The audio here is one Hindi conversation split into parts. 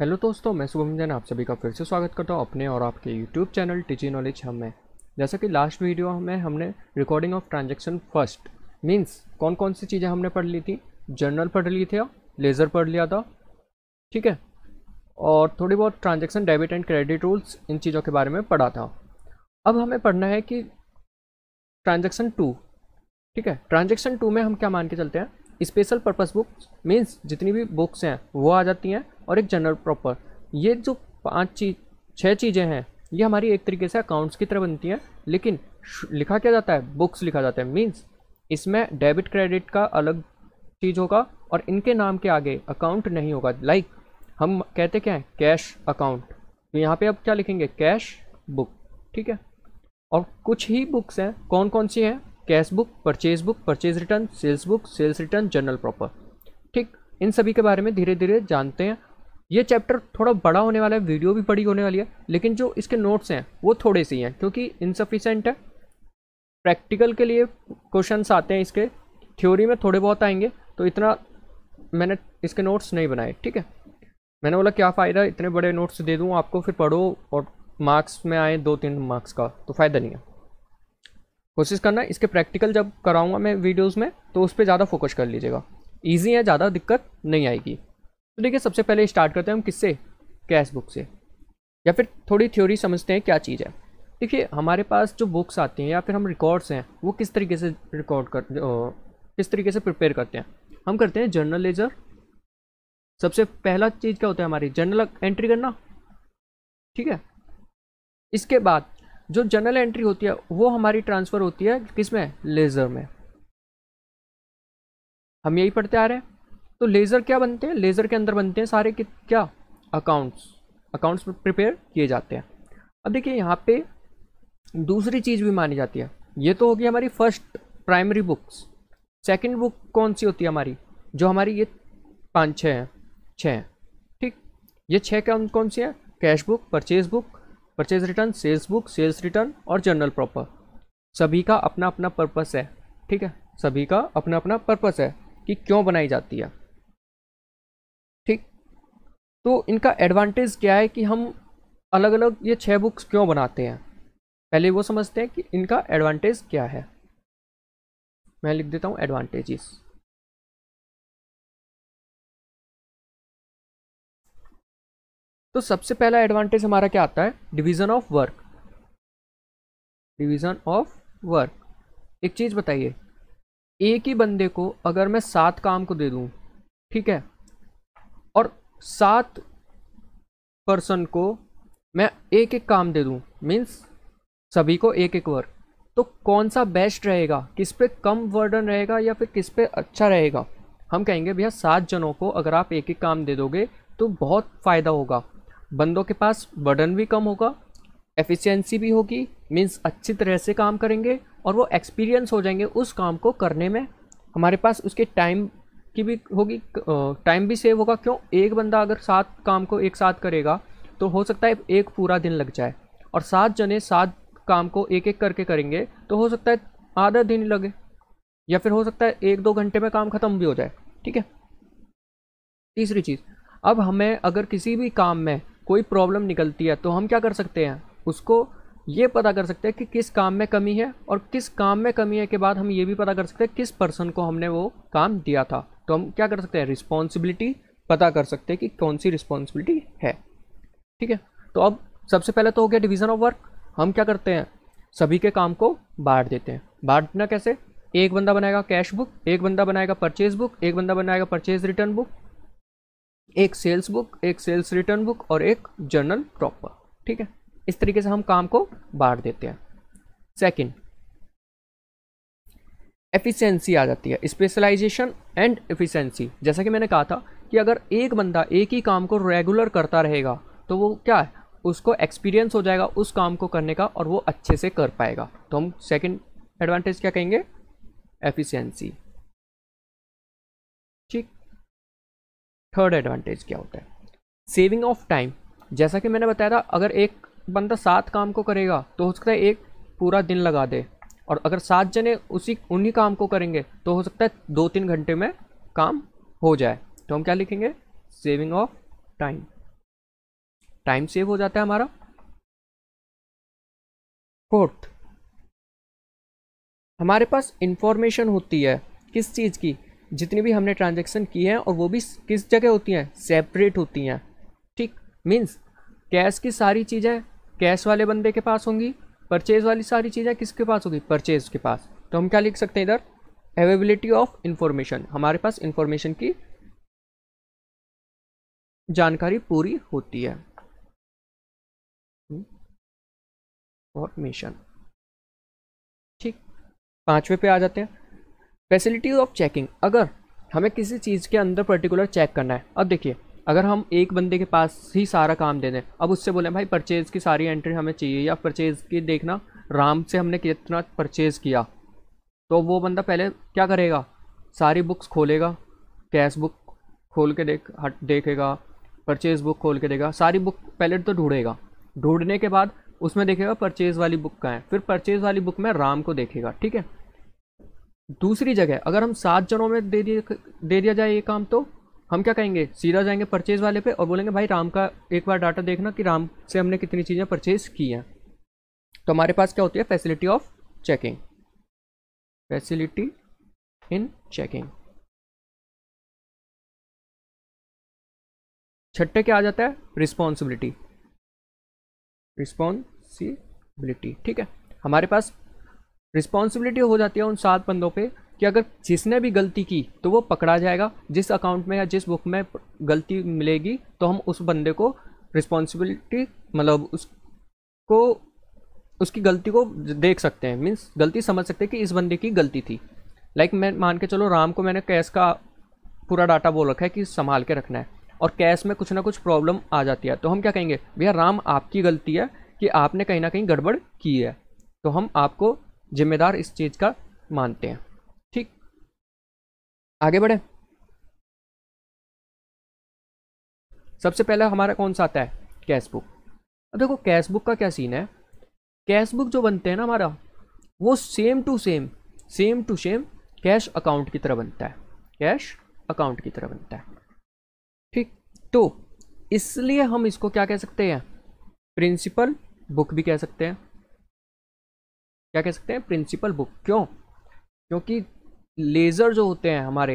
हेलो दोस्तों मैं शुभम जैन आप सभी का फिर से स्वागत करता हूँ अपने और आपके यूट्यूब चैनल टीची नॉलेज हम में जैसा कि लास्ट वीडियो में हमने recording of transaction first means कौन कौन सी चीज़ें हमने पढ़ ली थी जर्नल पढ़ ली थी लेज़र पढ़ लिया था ठीक है और थोड़ी बहुत transaction debit and credit rules इन चीज़ों के बारे में पढ़ा था अब हमें पढ़ना है कि ट्रांजेक्शन टू ठीक है ट्रांजेक्शन टू में हम क्या मान के चलते हैं स्पेशल पर्पस बुक मीन्स जितनी भी बुक्स हैं वो आ जाती हैं और एक जनरल प्रॉपर ये जो पांच चीज छः चीज़ें हैं ये हमारी एक तरीके से अकाउंट्स की तरह बनती हैं लेकिन लिखा क्या जाता है बुक्स लिखा जाता है मीन्स इसमें डेबिट क्रेडिट का अलग चीज़ होगा और इनके नाम के आगे अकाउंट नहीं होगा लाइक like, हम कहते क्या हैं कैश अकाउंट तो यहाँ पे अब क्या लिखेंगे कैश बुक ठीक है और कुछ ही बुक्स हैं कौन कौन सी हैं cash book purchase book purchase return sales book sales return general proper ठीक इन सभी के बारे में धीरे धीरे जानते हैं ये चैप्टर थोड़ा बड़ा होने वाला है वीडियो भी बड़ी होने वाली है लेकिन जो इसके नोट्स हैं वो थोड़े से ही हैं क्योंकि इनसफिशेंट है प्रैक्टिकल के लिए क्वेश्चंस आते हैं इसके थ्योरी में थोड़े बहुत आएंगे तो इतना मैंने इसके नोट्स नहीं बनाए ठीक है मैंने बोला क्या फ़ायदा इतने बड़े नोट्स दे दूँ आपको फिर पढ़ो और मार्क्स में आए दो तीन मार्क्स का तो फ़ायदा नहीं है कोशिश करना इसके प्रैक्टिकल जब कराऊंगा मैं वीडियोस में तो उस पर ज़्यादा फोकस कर लीजिएगा ईजी है ज़्यादा दिक्कत नहीं आएगी तो देखिए सबसे पहले स्टार्ट करते हैं हम किससे कैश बुक से या फिर थोड़ी थ्योरी समझते हैं क्या चीज़ है देखिए हमारे पास जो बुक्स आती हैं या फिर हम रिकॉर्ड्स हैं वो किस तरीके से रिकॉर्ड कर ओ, किस तरीके से प्रिपेयर करते हैं हम करते हैं जर्नल लेजर सबसे पहला चीज़ क्या होता है हमारी जर्नल एंट्री करना ठीक है इसके बाद जो जनरल एंट्री होती है वो हमारी ट्रांसफ़र होती है किस में लेज़र में हम यही पढ़ते आ रहे हैं तो लेज़र क्या बनते हैं लेज़र के अंदर बनते हैं सारे क्या अकाउंट्स अकाउंट्स प्रिपेयर किए जाते हैं अब देखिए यहाँ पे दूसरी चीज़ भी मानी जाती है ये तो होगी हमारी first primary books second book कौन सी होती है हमारी जो हमारी ये पाँच छः हैं छः हैं ठीक ये छः कौन कौन सी हैं cash book purchase book purchase return sales book sales return और जर्नल प्रॉपर सभी का अपना अपना पर्पस है ठीक है सभी का अपना अपना पर्पस है कि क्यों बनाई जाती है ठीक तो इनका एडवांटेज क्या है कि हम अलग अलग ये छः बुक्स क्यों बनाते हैं पहले वो समझते हैं कि इनका एडवांटेज क्या है मैं लिख देता हूँ एडवांटेजेस तो सबसे पहला एडवांटेज हमारा क्या आता है division of work division of work एक चीज़ बताइए एक ही बंदे को अगर मैं सात काम को दे दूं ठीक है और सात पर्सन को मैं एक एक काम दे दूं मीन्स सभी को एक एक वर्क तो कौन सा बेस्ट रहेगा किस पे कम वर्डन रहेगा या फिर किस पे अच्छा रहेगा हम कहेंगे भैया सात जनों को अगर आप एक एक काम दे दोगे तो बहुत फ़ायदा होगा बंदों के पास बर्डन भी कम होगा एफिशिएंसी भी होगी मीन्स अच्छी तरह से काम करेंगे और वो एक्सपीरियंस हो जाएंगे उस काम को करने में हमारे पास उसके टाइम की भी होगी टाइम भी सेव होगा क्यों एक बंदा अगर सात काम को एक साथ करेगा तो हो सकता है एक पूरा दिन लग जाए और सात जने सात काम को एक एक करके करेंगे तो हो सकता है आधा दिन लगे या फिर हो सकता है एक दो घंटे में काम ख़त्म भी हो जाए ठीक है तीसरी चीज़ अब हमें अगर किसी भी काम में कोई प्रॉब्लम निकलती है तो हम क्या कर सकते हैं उसको ये पता कर सकते हैं कि किस काम में कमी है और किस काम में कमी है के बाद हम ये भी पता कर सकते हैं किस पर्सन को हमने वो काम दिया था तो हम क्या कर सकते हैं रिस्पॉन्सिबिलिटी पता कर सकते हैं कि कौन सी रिस्पॉन्सिबिलिटी है ठीक है तो अब सबसे पहले तो हो गया डिवीज़न ऑफ वर्क हम क्या करते हैं सभी के काम को बांट देते हैं बांटना कैसे एक बंदा बनाएगा कैश बुक एक बंदा बनाएगा परचेज बुक एक बंदा बनाएगा परचेज रिटर्न बुक एक सेल्स बुक एक सेल्स रिटर्न बुक और एक जर्नल प्रॉपर ठीक है इस तरीके से हम काम को बांट देते हैं सेकंड एफिशिएंसी आ जाती है स्पेशलाइजेशन एंड एफिशिएंसी जैसा कि मैंने कहा था कि अगर एक बंदा एक ही काम को रेगुलर करता रहेगा तो वो क्या है उसको एक्सपीरियंस हो जाएगा उस काम को करने का और वो अच्छे से कर पाएगा तो हम सेकेंड एडवांटेज क्या कहेंगे एफिशियंसी ठीक थर्ड एडवांटेज क्या होता है सेविंग ऑफ टाइम जैसा कि मैंने बताया था अगर एक बंदा सात काम को करेगा तो हो सकता है एक पूरा दिन लगा दे और अगर सात जने उसी उन्हीं काम को करेंगे तो हो सकता है दो तीन घंटे में काम हो जाए तो हम क्या लिखेंगे saving of time time save हो जाता है हमारा फोर्थ हमारे पास इंफॉर्मेशन होती है किस चीज़ की जितनी भी हमने ट्रांजेक्शन की है और वो भी किस जगह होती हैं सेपरेट होती हैं ठीक मीन्स कैश की सारी चीज़ें कैश वाले बंदे के पास होंगी परचेज़ वाली सारी चीज़ें किसके पास होगी परचेज़ के पास तो हम क्या लिख सकते हैं इधर अवेबिलिटी ऑफ इंफॉर्मेशन हमारे पास इंफॉर्मेशन की जानकारी पूरी होती है इंफॉर्मेशन हम्म। ठीक पांचवे पे आ जाते हैं फैसिलिटीज़ ऑफ चेकिंग अगर हमें किसी चीज़ के अंदर पर्टिकुलर चेक करना है अब देखिए अगर हम एक बंदे के पास ही सारा काम दे दें अब उससे बोलें भाई परचेज़ की सारी एंट्री हमें चाहिए या परचेज़ की देखना राम से हमने कितना परचेज़ किया तो वो बंदा पहले क्या करेगा सारी बुक्स खोलेगा कैश बुक खोल के देख हट देखेगा परचेज़ बुक खोल के देगा सारी बुक पहले तो ढूंढेगा ढूंढने के बाद उसमें देखेगा परचेज़ वाली बुक का है फिर परचेज़ वाली बुक में राम को देखेगा ठीक है दूसरी जगह अगर हम सात जनों में दे दिया दे दिया जाए ये काम तो हम क्या कहेंगे सीधा जाएंगे परचेज वाले पे और बोलेंगे भाई राम का एक बार डाटा देखना कि राम से हमने कितनी चीज़ें परचेज की हैं तो हमारे पास क्या होती है facility of checking facility in checking छठे क्या आ जाता है रिस्पॉन्सिबिलिटी रिस्पॉन्सिबिलिटी ठीक है हमारे पास रिस्पॉन्सिबिलिटी हो जाती है उन सात बंदों पे कि अगर जिसने भी गलती की तो वो पकड़ा जाएगा जिस अकाउंट में या जिस बुक में गलती मिलेगी तो हम उस बंदे को रिस्पॉन्सिबिलिटी मतलब उसको उसकी गलती को देख सकते हैं मीन्स गलती समझ सकते हैं कि इस बंदे की गलती थी लाइक like मैं मान के चलो राम को मैंने कैश का पूरा डाटा बोल रखा है कि संभाल के रखना है और कैश में कुछ ना कुछ प्रॉब्लम आ जाती है तो हम क्या कहेंगे भैया राम आपकी गलती है कि आपने कहीं ना कहीं गड़बड़ की है तो हम आपको जिम्मेदार इस चीज़ का मानते हैं ठीक आगे बढ़े सबसे पहला हमारा कौन सा आता है कैश बुक अब देखो कैश बुक का क्या सीन है कैश बुक जो बनते हैं ना हमारा वो same to same same to same cash account की तरह बनता है कैश अकाउंट की तरह बनता है ठीक तो इसलिए हम इसको क्या कह सकते हैं प्रिंसिपल बुक भी कह सकते हैं क्या कह सकते हैं प्रिंसिपल बुक क्यों क्योंकि लेज़र जो होते हैं हमारे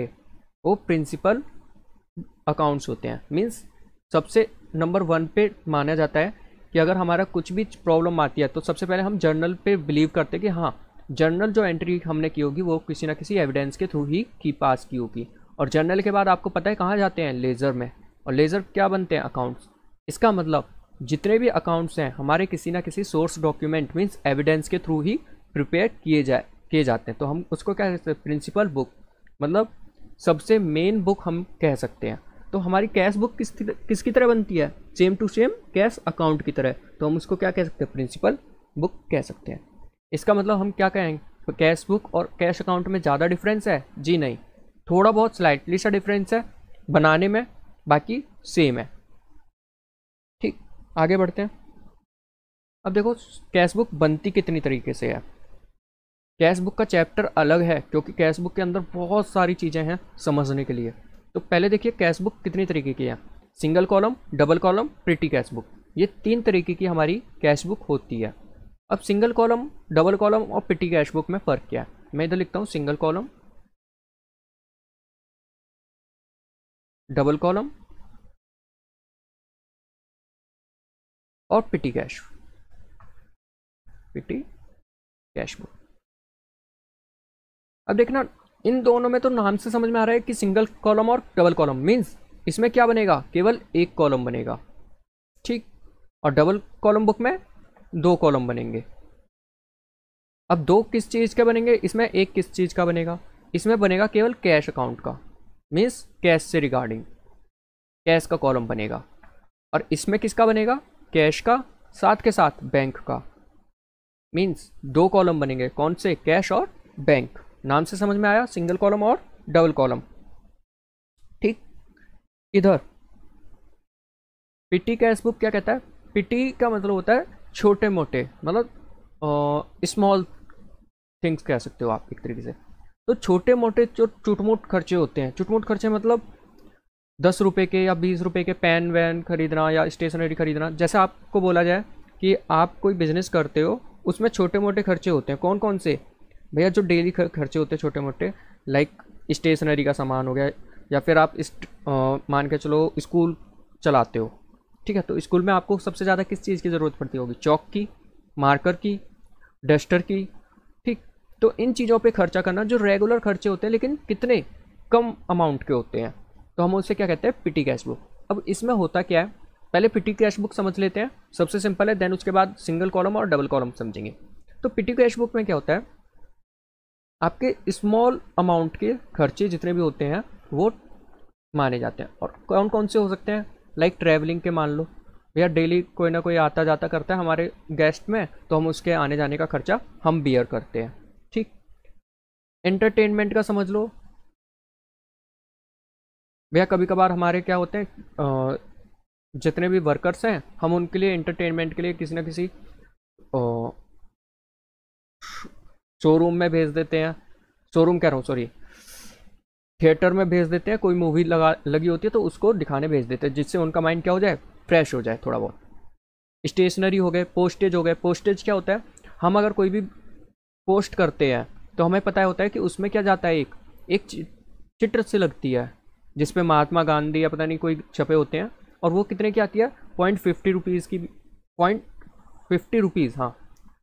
वो प्रिंसिपल अकाउंट्स होते हैं मीन्स सबसे नंबर वन पे माना जाता है कि अगर हमारा कुछ भी प्रॉब्लम आती है तो सबसे पहले हम जर्नल पे बिलीव करते हैं कि हाँ जर्नल जो एंट्री हमने की होगी वो किसी ना किसी एविडेंस के थ्रू ही की पास की होगी और जर्नल के बाद आपको पता है कहाँ जाते हैं लेज़र में और लेज़र क्या बनते हैं अकाउंट्स इसका मतलब जितने भी अकाउंट्स हैं हमारे किसी ना किसी सोर्स डॉक्यूमेंट मीन्स एविडेंस के थ्रू ही प्रिपेयर किए जाए किए जाते हैं तो हम उसको क्या कहते हैं प्रिंसिपल बुक मतलब सबसे मेन बुक हम कह सकते हैं तो हमारी कैश बुक किस किसकी तरह बनती है same to same cash account की तरह तो हम उसको क्या कह सकते हैं प्रिंसिपल बुक कह सकते हैं इसका मतलब हम क्या कहेंगे कैश बुक और कैश अकाउंट में ज़्यादा डिफरेंस है जी नहीं थोड़ा बहुत स्लाइटली सा डिफरेंस है बनाने में बाकी सेम है आगे बढ़ते हैं अब देखो कैश बुक बनती कितनी तरीके से है कैश बुक का चैप्टर अलग है क्योंकि कैश बुक के अंदर बहुत सारी चीज़ें हैं समझने के लिए तो पहले देखिए कैश बुक कितनी तरीके की है single column double column petty cash book ये तीन तरीके की हमारी कैश बुक होती है अब सिंगल कॉलम डबल कॉलम और प्रिटी कैश बुक में फ़र्क क्या है मैं इधर लिखता हूँ सिंगल कॉलम डबल कॉलम और petty cash petty cash book अब देखना इन दोनों में तो नाम से समझ में आ रहा है कि सिंगल कॉलम और डबल कॉलम मीन्स इसमें क्या बनेगा केवल एक कॉलम बनेगा ठीक और डबल कॉलम बुक में दो कॉलम बनेंगे अब दो किस चीज़ के बनेंगे इसमें एक किस चीज़ का बनेगा इसमें बनेगा केवल कैश अकाउंट का मीन्स कैश से रिगार्डिंग कैश का कॉलम बनेगा और इसमें किसका बनेगा कैश का साथ के साथ बैंक का मीन्स दो कॉलम बनेंगे कौन से कैश और बैंक नाम से समझ में आया सिंगल कॉलम और डबल कॉलम ठीक इधर पिटी कैश बुक क्या कहता है पिटी का मतलब होता है छोटे मोटे मतलब स्मॉल थिंग्स कह सकते हो आप एक तरीके से तो छोटे मोटे जो चुटमुट खर्चे होते हैं चुटमुट खर्चे मतलब दस रुपये के या बीस रुपये के पेन वैन ख़रीदना या स्टेशनरी ख़रीदना जैसे आपको बोला जाए कि आप कोई बिज़नेस करते हो उसमें छोटे मोटे खर्चे होते हैं कौन कौन से भैया जो डेली खर्चे होते हैं छोटे मोटे लाइक स्टेशनरी का सामान हो गया या फिर आप इस मान के चलो स्कूल चलाते हो ठीक है तो स्कूल में आपको सबसे ज़्यादा किस चीज़ की ज़रूरत पड़ती होगी चौक की मार्कर की डस्टर की ठीक तो इन चीज़ों पे खर्चा करना जो रेगुलर खर्चे होते हैं लेकिन कितने कम अमाउंट के होते हैं तो हम उसे क्या कहते हैं पिटी कैश बुक अब इसमें होता क्या है पहले पिटी कैश बुक समझ लेते हैं सबसे सिंपल है देन उसके बाद सिंगल कॉलम और डबल कॉलम समझेंगे तो पिटी कैश बुक में क्या होता है आपके स्मॉल अमाउंट के खर्चे जितने भी होते हैं वो माने जाते हैं और कौन कौन से हो सकते हैं लाइक like ट्रैवलिंग के मान लो या डेली कोई ना कोई आता जाता करता है हमारे गेस्ट में तो हम उसके आने जाने का खर्चा हम बियर करते हैं ठीक एंटरटेनमेंट का समझ लो भैया कभी कभार हमारे क्या होते हैं जितने भी वर्कर्स हैं हम उनके लिए एंटरटेनमेंट के लिए किसी ना किसी शोरूम में भेज देते हैं शोरूम कह रहा हूँ सॉरी थिएटर में भेज देते हैं कोई मूवी लगा लगी होती है तो उसको दिखाने भेज देते हैं जिससे उनका माइंड क्या हो जाए फ्रेश हो जाए थोड़ा बहुत स्टेशनरी हो गए पोस्टेज हो गए पोस्टेज क्या होता है हम अगर कोई भी पोस्ट करते हैं तो हमें पता होता है कि उसमें क्या जाता है एक एक चित्र से लगती है जिस पे महात्मा गांधी या पता नहीं कोई छपे होते हैं और वो कितने क्या किया पॉइंट फिफ्टी रुपीज़ की पॉइंट फिफ्टी रुपीज़ हाँ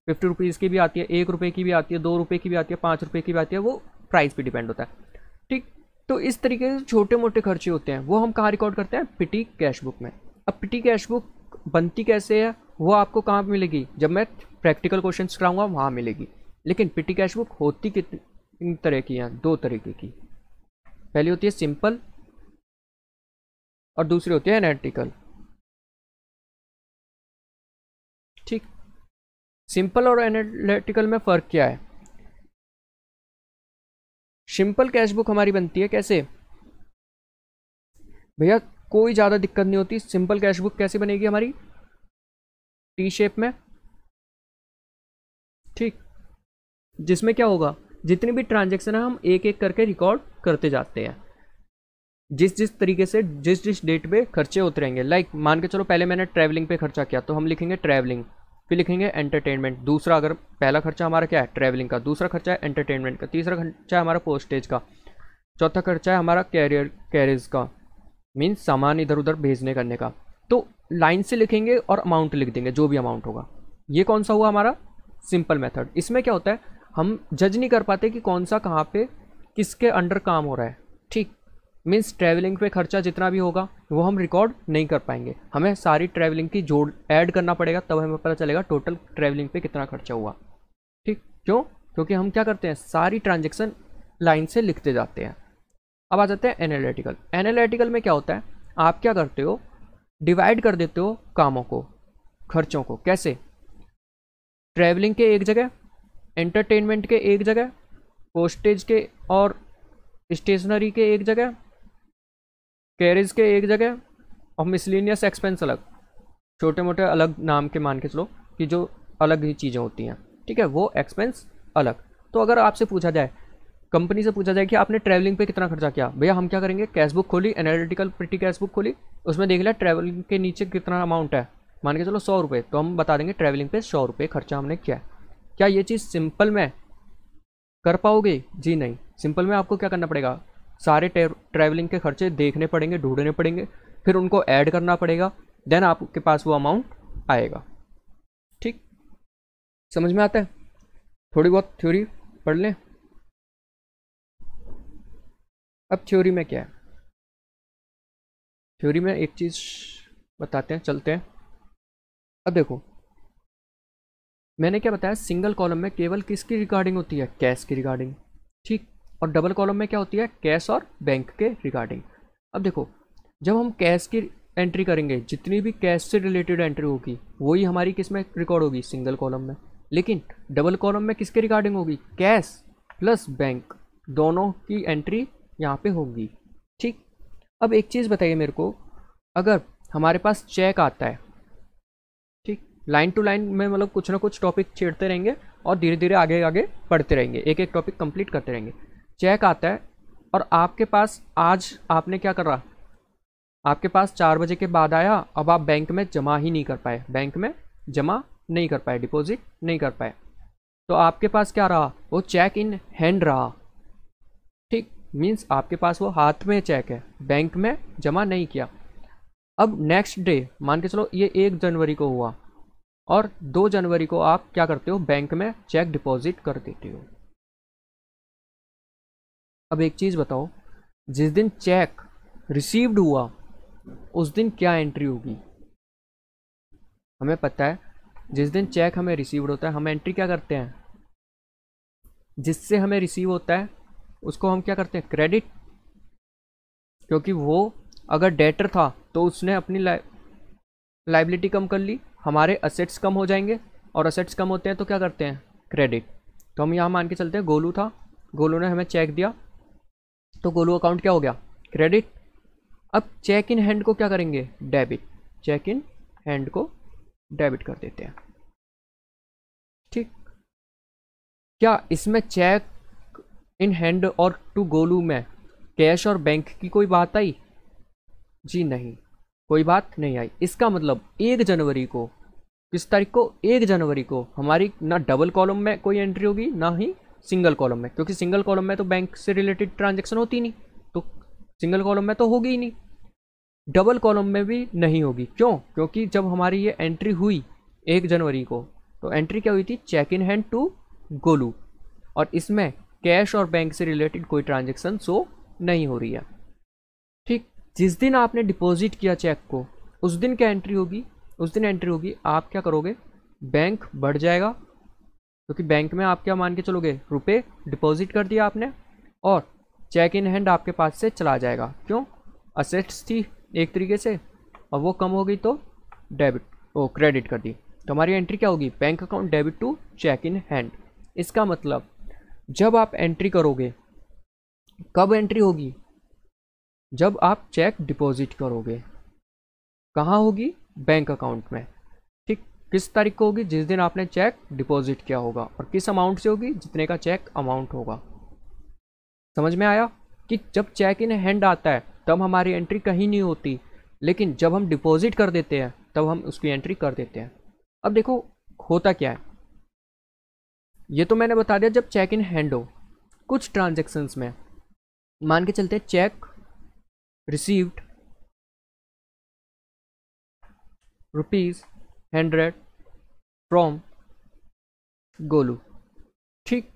फिफ्टी रुपीज़ की भी आती है एक रुपये की भी आती है दो रुपये की भी आती है पाँच रुपये की भी आती है वो प्राइस पर डिपेंड होता है ठीक तो इस तरीके से छोटे मोटे खर्चे होते हैं वो हम कहाँ रिकॉर्ड करते हैं पिटी कैश बुक में अब पिटी कैश बुक बनती कैसे है वो आपको कहाँ मिलेगी जब मैं प्रैक्टिकल क्वेश्चन कराऊंगा वहाँ मिलेगी लेकिन पिटी कैश बुक होती कितनी तरह की हैं दो तरीके की पहली होती है सिंपल और दूसरी होती है एनेटिकल ठीक सिंपल और एनालिटिकल में फ़र्क क्या है सिंपल कैश बुक हमारी बनती है कैसे भैया कोई ज़्यादा दिक्कत नहीं होती सिंपल कैश बुक कैसे बनेगी हमारी टी शेप में ठीक जिसमें क्या होगा जितनी भी ट्रांजेक्शन है हम एक एक करके रिकॉर्ड करते जाते हैं जिस जिस तरीके से जिस जिस डेट पे खर्चे होते रहेंगे लाइक like, मान के चलो पहले मैंने ट्रैवलिंग पे खर्चा किया तो हम लिखेंगे ट्रैवलिंग फिर लिखेंगे एंटरटेनमेंट दूसरा अगर पहला खर्चा हमारा क्या है ट्रैवलिंग का दूसरा खर्चा है एंटरटेनमेंट का तीसरा खर्चा है हमारा पोस्टेज का चौथा खर्चा है हमारा कैरियर कैरियज का मीन्स सामान इधर उधर भेजने करने का तो लाइन से लिखेंगे और अमाउंट लिख देंगे जो भी अमाउंट होगा ये कौन सा हुआ हमारा सिंपल मेथड इसमें क्या होता है हम जज नहीं कर पाते कि कौन सा कहाँ पे किसके अंडर काम हो रहा है ठीक मीन्स ट्रैवलिंग पे खर्चा जितना भी होगा वो हम रिकॉर्ड नहीं कर पाएंगे हमें सारी ट्रैवलिंग की जोड़ ऐड करना पड़ेगा तब हमें पता चलेगा टोटल ट्रैवलिंग पे कितना खर्चा हुआ ठीक क्यों क्योंकि हम क्या करते हैं सारी ट्रांजेक्शन लाइन से लिखते जाते हैं अब आ जाते हैं एनालिटिकल एनालिटिकल में क्या होता है आप क्या करते हो डिवाइड कर देते हो कामों को खर्चों को कैसे ट्रैवलिंग के एक जगह एंटरटेनमेंट के एक जगह पोस्टेज के और स्टेशनरी के एक जगह कैरेज के एक जगह और मिसलिनियस एक्सपेंस अलग छोटे मोटे अलग नाम के मान के चलो कि जो अलग ही चीज़ें होती हैं ठीक है वो एक्सपेंस अलग तो अगर आपसे पूछा जाए कंपनी से पूछा जाए कि आपने ट्रैवलिंग पे कितना खर्चा किया भैया हम क्या करेंगे कैश बुक खोली एनालिटिकल प्रिटी कैश बुक खोली उसमें देख लिया ट्रैवलिंग के नीचे कितना अमाउंट है मान के चलो सौ रुपये तो हम बता देंगे ट्रैवलिंग पे सौ रुपये खर्चा हमने किया क्या ये चीज़ सिंपल में कर पाओगे जी नहीं सिंपल में आपको क्या करना पड़ेगा सारे ट्रैवलिंग के खर्चे देखने पड़ेंगे ढूंढने पड़ेंगे फिर उनको ऐड करना पड़ेगा देन आपके पास वो अमाउंट आएगा ठीक समझ में आता है थोड़ी बहुत थ्योरी पढ़ लें अब थ्योरी में क्या है थ्योरी में एक चीज़ बताते हैं चलते हैं अब देखो मैंने क्या बताया सिंगल कॉलम में केवल किसकी रिगार्डिंग होती है कैश की रिगार्डिंग ठीक और डबल कॉलम में क्या होती है कैश और बैंक के रिगार्डिंग अब देखो जब हम कैश की एंट्री करेंगे जितनी भी कैश से रिलेटेड एंट्री होगी वही हमारी किस में रिकॉर्ड होगी सिंगल कॉलम में लेकिन डबल कॉलम में किसके रिगार्डिंग होगी कैश प्लस बैंक दोनों की एंट्री यहाँ पे होगी ठीक अब एक चीज़ बताइए मेरे को अगर हमारे पास चेक आता है ठीक लाइन टू लाइन में मतलब कुछ ना कुछ टॉपिक छेड़ते रहेंगे और धीरे धीरे आगे आगे पढ़ते रहेंगे एक एक टॉपिक कंप्लीट करते रहेंगे चेक आता है और आपके पास आज आपने क्या करा आपके पास चार बजे के बाद आया अब आप बैंक में जमा ही नहीं कर पाए बैंक में जमा नहीं कर पाए डिपॉजिट नहीं कर पाए तो आपके पास क्या रहा वो चेक इन हैंड रहा ठीक मीन्स आपके पास वो हाथ में चेक है बैंक में जमा नहीं किया अब नेक्स्ट डे मान के चलो ये एक जनवरी को हुआ और दो जनवरी को आप क्या करते हो बैंक में चेक डिपॉजिट कर देते हो अब एक चीज़ बताओ जिस दिन चेक रिसीव्ड हुआ उस दिन क्या एंट्री होगी हमें पता है जिस दिन चेक हमें रिसीव्ड होता है हम एंट्री क्या करते हैं जिससे हमें रिसीव होता है उसको हम क्या करते हैं क्रेडिट क्योंकि वो अगर डेटर था तो उसने अपनी लाइबिलिटी कम कर ली हमारे असेट्स कम हो जाएंगे और असेट्स कम होते हैं तो क्या करते हैं क्रेडिट तो हम यहाँ मान के चलते हैं गोलू था गोलू ने हमें चेक दिया तो गोलू अकाउंट क्या हो गया क्रेडिट अब चेक इन हैंड को क्या करेंगे डेबिट चेक इन हैंड को डेबिट कर देते हैं ठीक क्या इसमें चेक इन हैंड और टू गोलू में कैश और बैंक की कोई बात आई जी नहीं कोई बात नहीं आई इसका मतलब एक जनवरी को किस तारीख को एक जनवरी को हमारी ना डबल कॉलम में कोई एंट्री होगी ना ही सिंगल कॉलम में क्योंकि सिंगल कॉलम में तो बैंक से रिलेटेड ट्रांजेक्शन होती नहीं तो सिंगल कॉलम में तो होगी ही नहीं डबल कॉलम में भी नहीं होगी क्यों क्योंकि जब हमारी ये एंट्री हुई एक जनवरी को तो एंट्री क्या हुई थी cheque in hand to Golu और इसमें कैश और बैंक से रिलेटेड कोई ट्रांजेक्शन शो नहीं हो रही है ठीक जिस दिन आपने डिपॉजिट किया चेक को उस दिन क्या एंट्री होगी उस दिन एंट्री होगी आप क्या करोगे बैंक बढ़ जाएगा क्योंकि तो बैंक में आप क्या मान के चलोगे रुपये डिपॉजिट कर दिया आपने और चेक इन हैंड आपके पास से चला जाएगा क्यों असेट्स थी एक तरीके से और वो कम हो गई तो डेबिट ओ क्रेडिट कर दी तो हमारी एंट्री क्या होगी bank account debit to cheque in hand इसका मतलब जब आप एंट्री करोगे कब एंट्री होगी जब आप चेक डिपॉजिट करोगे कहाँ होगी बैंक अकाउंट में किस तारीख को होगी जिस दिन आपने चेक डिपॉजिट किया होगा और किस अमाउंट से होगी जितने का चेक अमाउंट होगा समझ में आया कि जब चेक इन हैंड आता है तब हमारी एंट्री कहीं नहीं होती लेकिन जब हम डिपॉजिट कर देते हैं तब हम उसकी एंट्री कर देते हैं अब देखो होता क्या है ये तो मैंने बता दिया जब चेक इन हैंड हो कुछ ट्रांजेक्शन्स में मान के चलते cheque received rupees hundred from Golu ठीक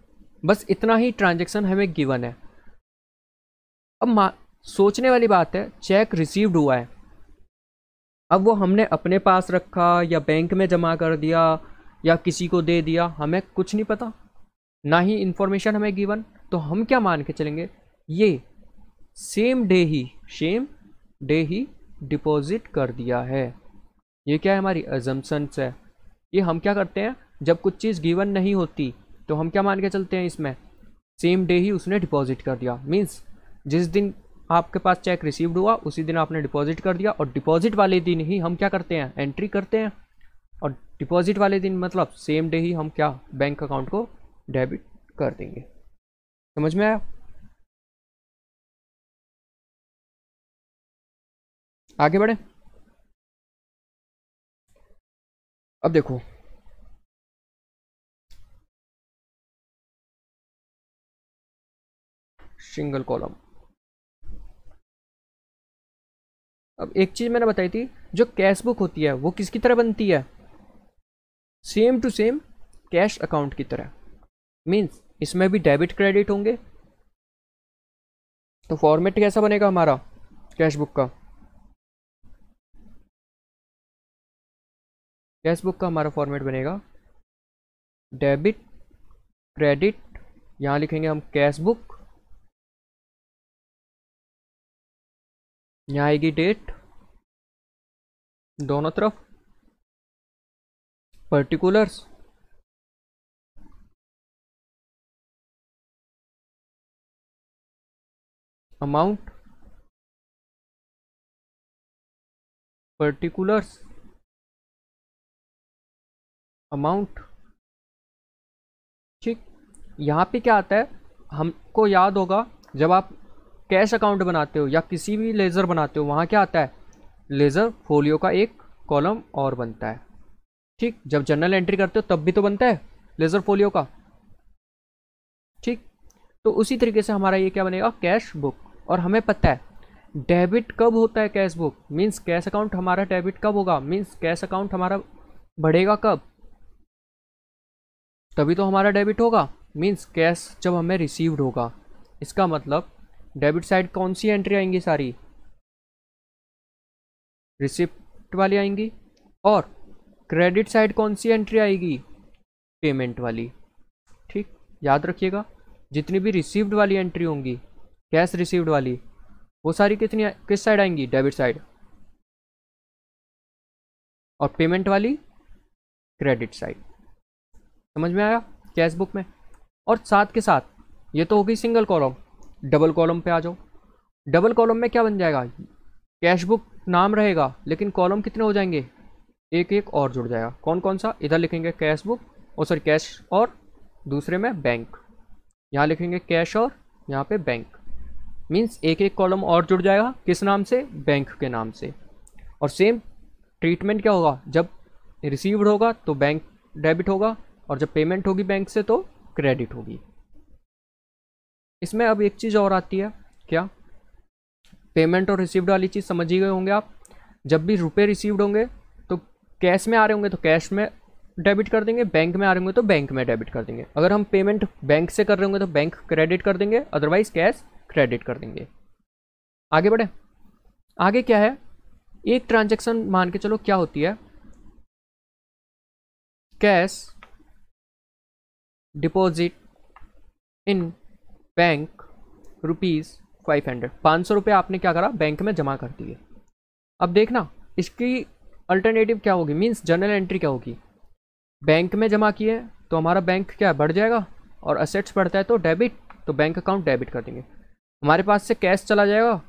बस इतना ही ट्रांजेक्शन हमें गिवन है अब सोचने वाली बात है चेक रिसीव्ड हुआ है अब वो हमने अपने पास रखा या बैंक में जमा कर दिया या किसी को दे दिया हमें कुछ नहीं पता ना ही इंफॉर्मेशन हमें गिवन तो हम क्या मान के चलेंगे ये सेम डे ही सेम डे ही डिपॉजिट कर दिया है ये क्या है हमारी एजम्सन्स है ये हम क्या करते हैं जब कुछ चीज़ गिवन नहीं होती तो हम क्या मान के चलते हैं इसमें सेम डे ही उसने डिपॉजिट कर दिया मीन्स जिस दिन आपके पास चेक रिसीव्ड हुआ उसी दिन आपने डिपॉजिट कर दिया और डिपॉजिट वाले दिन ही हम क्या करते हैं एंट्री करते हैं और डिपॉजिट वाले दिन मतलब सेम डे ही हम क्या बैंक अकाउंट को डेबिट कर देंगे समझ में आया आगे बढ़े अब देखो सिंगल कॉलम अब एक चीज मैंने बताई थी जो कैश बुक होती है वो किसकी तरह बनती है same to same cash account की तरह मीन्स इसमें भी डेबिट क्रेडिट होंगे तो फॉर्मेट कैसा बनेगा हमारा कैश बुक का कैश बुक का हमारा फॉर्मेट बनेगा डेबिट क्रेडिट यहाँ लिखेंगे हम कैश बुक यहाँ आएगी डेट दोनों तरफ पर्टिकुलर्स अमाउंट पर्टिकुलर्स अमाउंट ठीक यहाँ पे क्या आता है हमको याद होगा जब आप कैश अकाउंट बनाते हो या किसी भी लेज़र बनाते हो वहाँ क्या आता है लेज़र फोलियो का एक कॉलम और बनता है ठीक जब जनरल एंट्री करते हो तब भी तो बनता है लेज़र फोलियो का ठीक तो उसी तरीके से हमारा ये क्या बनेगा कैश बुक और हमें पता है डेबिट कब होता है cash book means cash account हमारा डेबिट कब होगा मीन्स कैश अकाउंट हमारा बढ़ेगा कब तभी तो हमारा डेबिट होगा मीन्स कैश जब हमें रिसीव्ड होगा इसका मतलब डेबिट साइड कौन सी एंट्री आएंगी सारी रिसिप्ट वाली आएंगी और क्रेडिट साइड कौन सी एंट्री आएगी पेमेंट वाली ठीक याद रखिएगा जितनी भी रिसीव्ड वाली एंट्री होंगी कैश रिसीव्ड वाली वो सारी कितनी किस साइड आएंगी डेबिट साइड और पेमेंट वाली क्रेडिट साइड समझ में आया कैश बुक में और साथ के साथ ये तो हो गई सिंगल कॉलम डबल कॉलम पे आ जाओ डबल कॉलम में क्या बन जाएगा कैश बुक नाम रहेगा लेकिन कॉलम कितने हो जाएंगे एक एक और जुड़ जाएगा कौन कौन सा इधर लिखेंगे कैश बुक और सॉरी कैश और दूसरे में बैंक यहाँ लिखेंगे कैश और यहाँ पे बैंक मीन्स एक एक कॉलम और जुड़ जाएगा किस नाम से बैंक के नाम से और सेम ट्रीटमेंट क्या होगा जब रिसीव्ड होगा तो बैंक डेबिट होगा और जब पेमेंट होगी बैंक से तो क्रेडिट होगी इसमें अब एक चीज़ और आती है क्या पेमेंट और रिसीव्ड वाली चीज़ समझ ही गए होंगे आप जब भी रुपए रिसीव्ड होंगे तो कैश में आ रहे होंगे तो कैश में डेबिट कर देंगे बैंक में आ रहे होंगे तो बैंक में डेबिट कर देंगे अगर हम पेमेंट बैंक से कर रहे होंगे तो बैंक क्रेडिट कर देंगे अदरवाइज कैश क्रेडिट कर देंगे आगे बढ़े आगे क्या है एक ट्रांजेक्शन मान के चलो क्या होती है cash deposit in bank rupees five hundred पाँच सौ रुपये आपने क्या करा बैंक में जमा कर दिए अब देखना इसकी अल्टरनेटिव क्या होगी मीन्स जनरल एंट्री क्या होगी बैंक में जमा किए तो हमारा बैंक क्या बढ़ जाएगा और असेट्स बढ़ता है तो डेबिट तो बैंक अकाउंट डेबिट कर देंगे हमारे पास से कैश चला जाएगा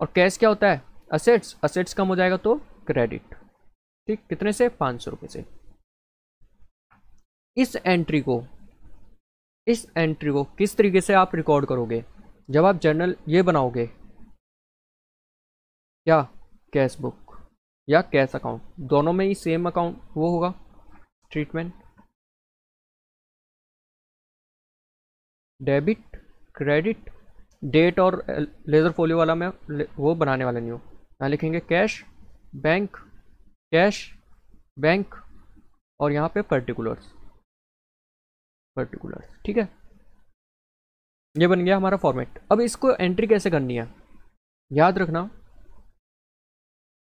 और कैश क्या होता है असेट्स असेट्स कम हो जाएगा तो क्रेडिट ठीक कितने से पाँच सौ रुपये से इस एंट्री को इस एंट्री को किस तरीके से आप रिकॉर्ड करोगे जब आप जर्नल ये बनाओगे क्या कैश बुक या कैश अकाउंट दोनों में ही सेम अकाउंट वो होगा ट्रीटमेंट डेबिट क्रेडिट डेट और लेज़र फोलियो वाला मैं वो बनाने वाला नहीं हूँ यहाँ लिखेंगे कैश बैंक कैश बैंक और यहाँ पे पर्टिकुलर्स पर्टिकुलर ठीक है ये बन गया हमारा फॉर्मेट अब इसको एंट्री कैसे करनी है याद रखना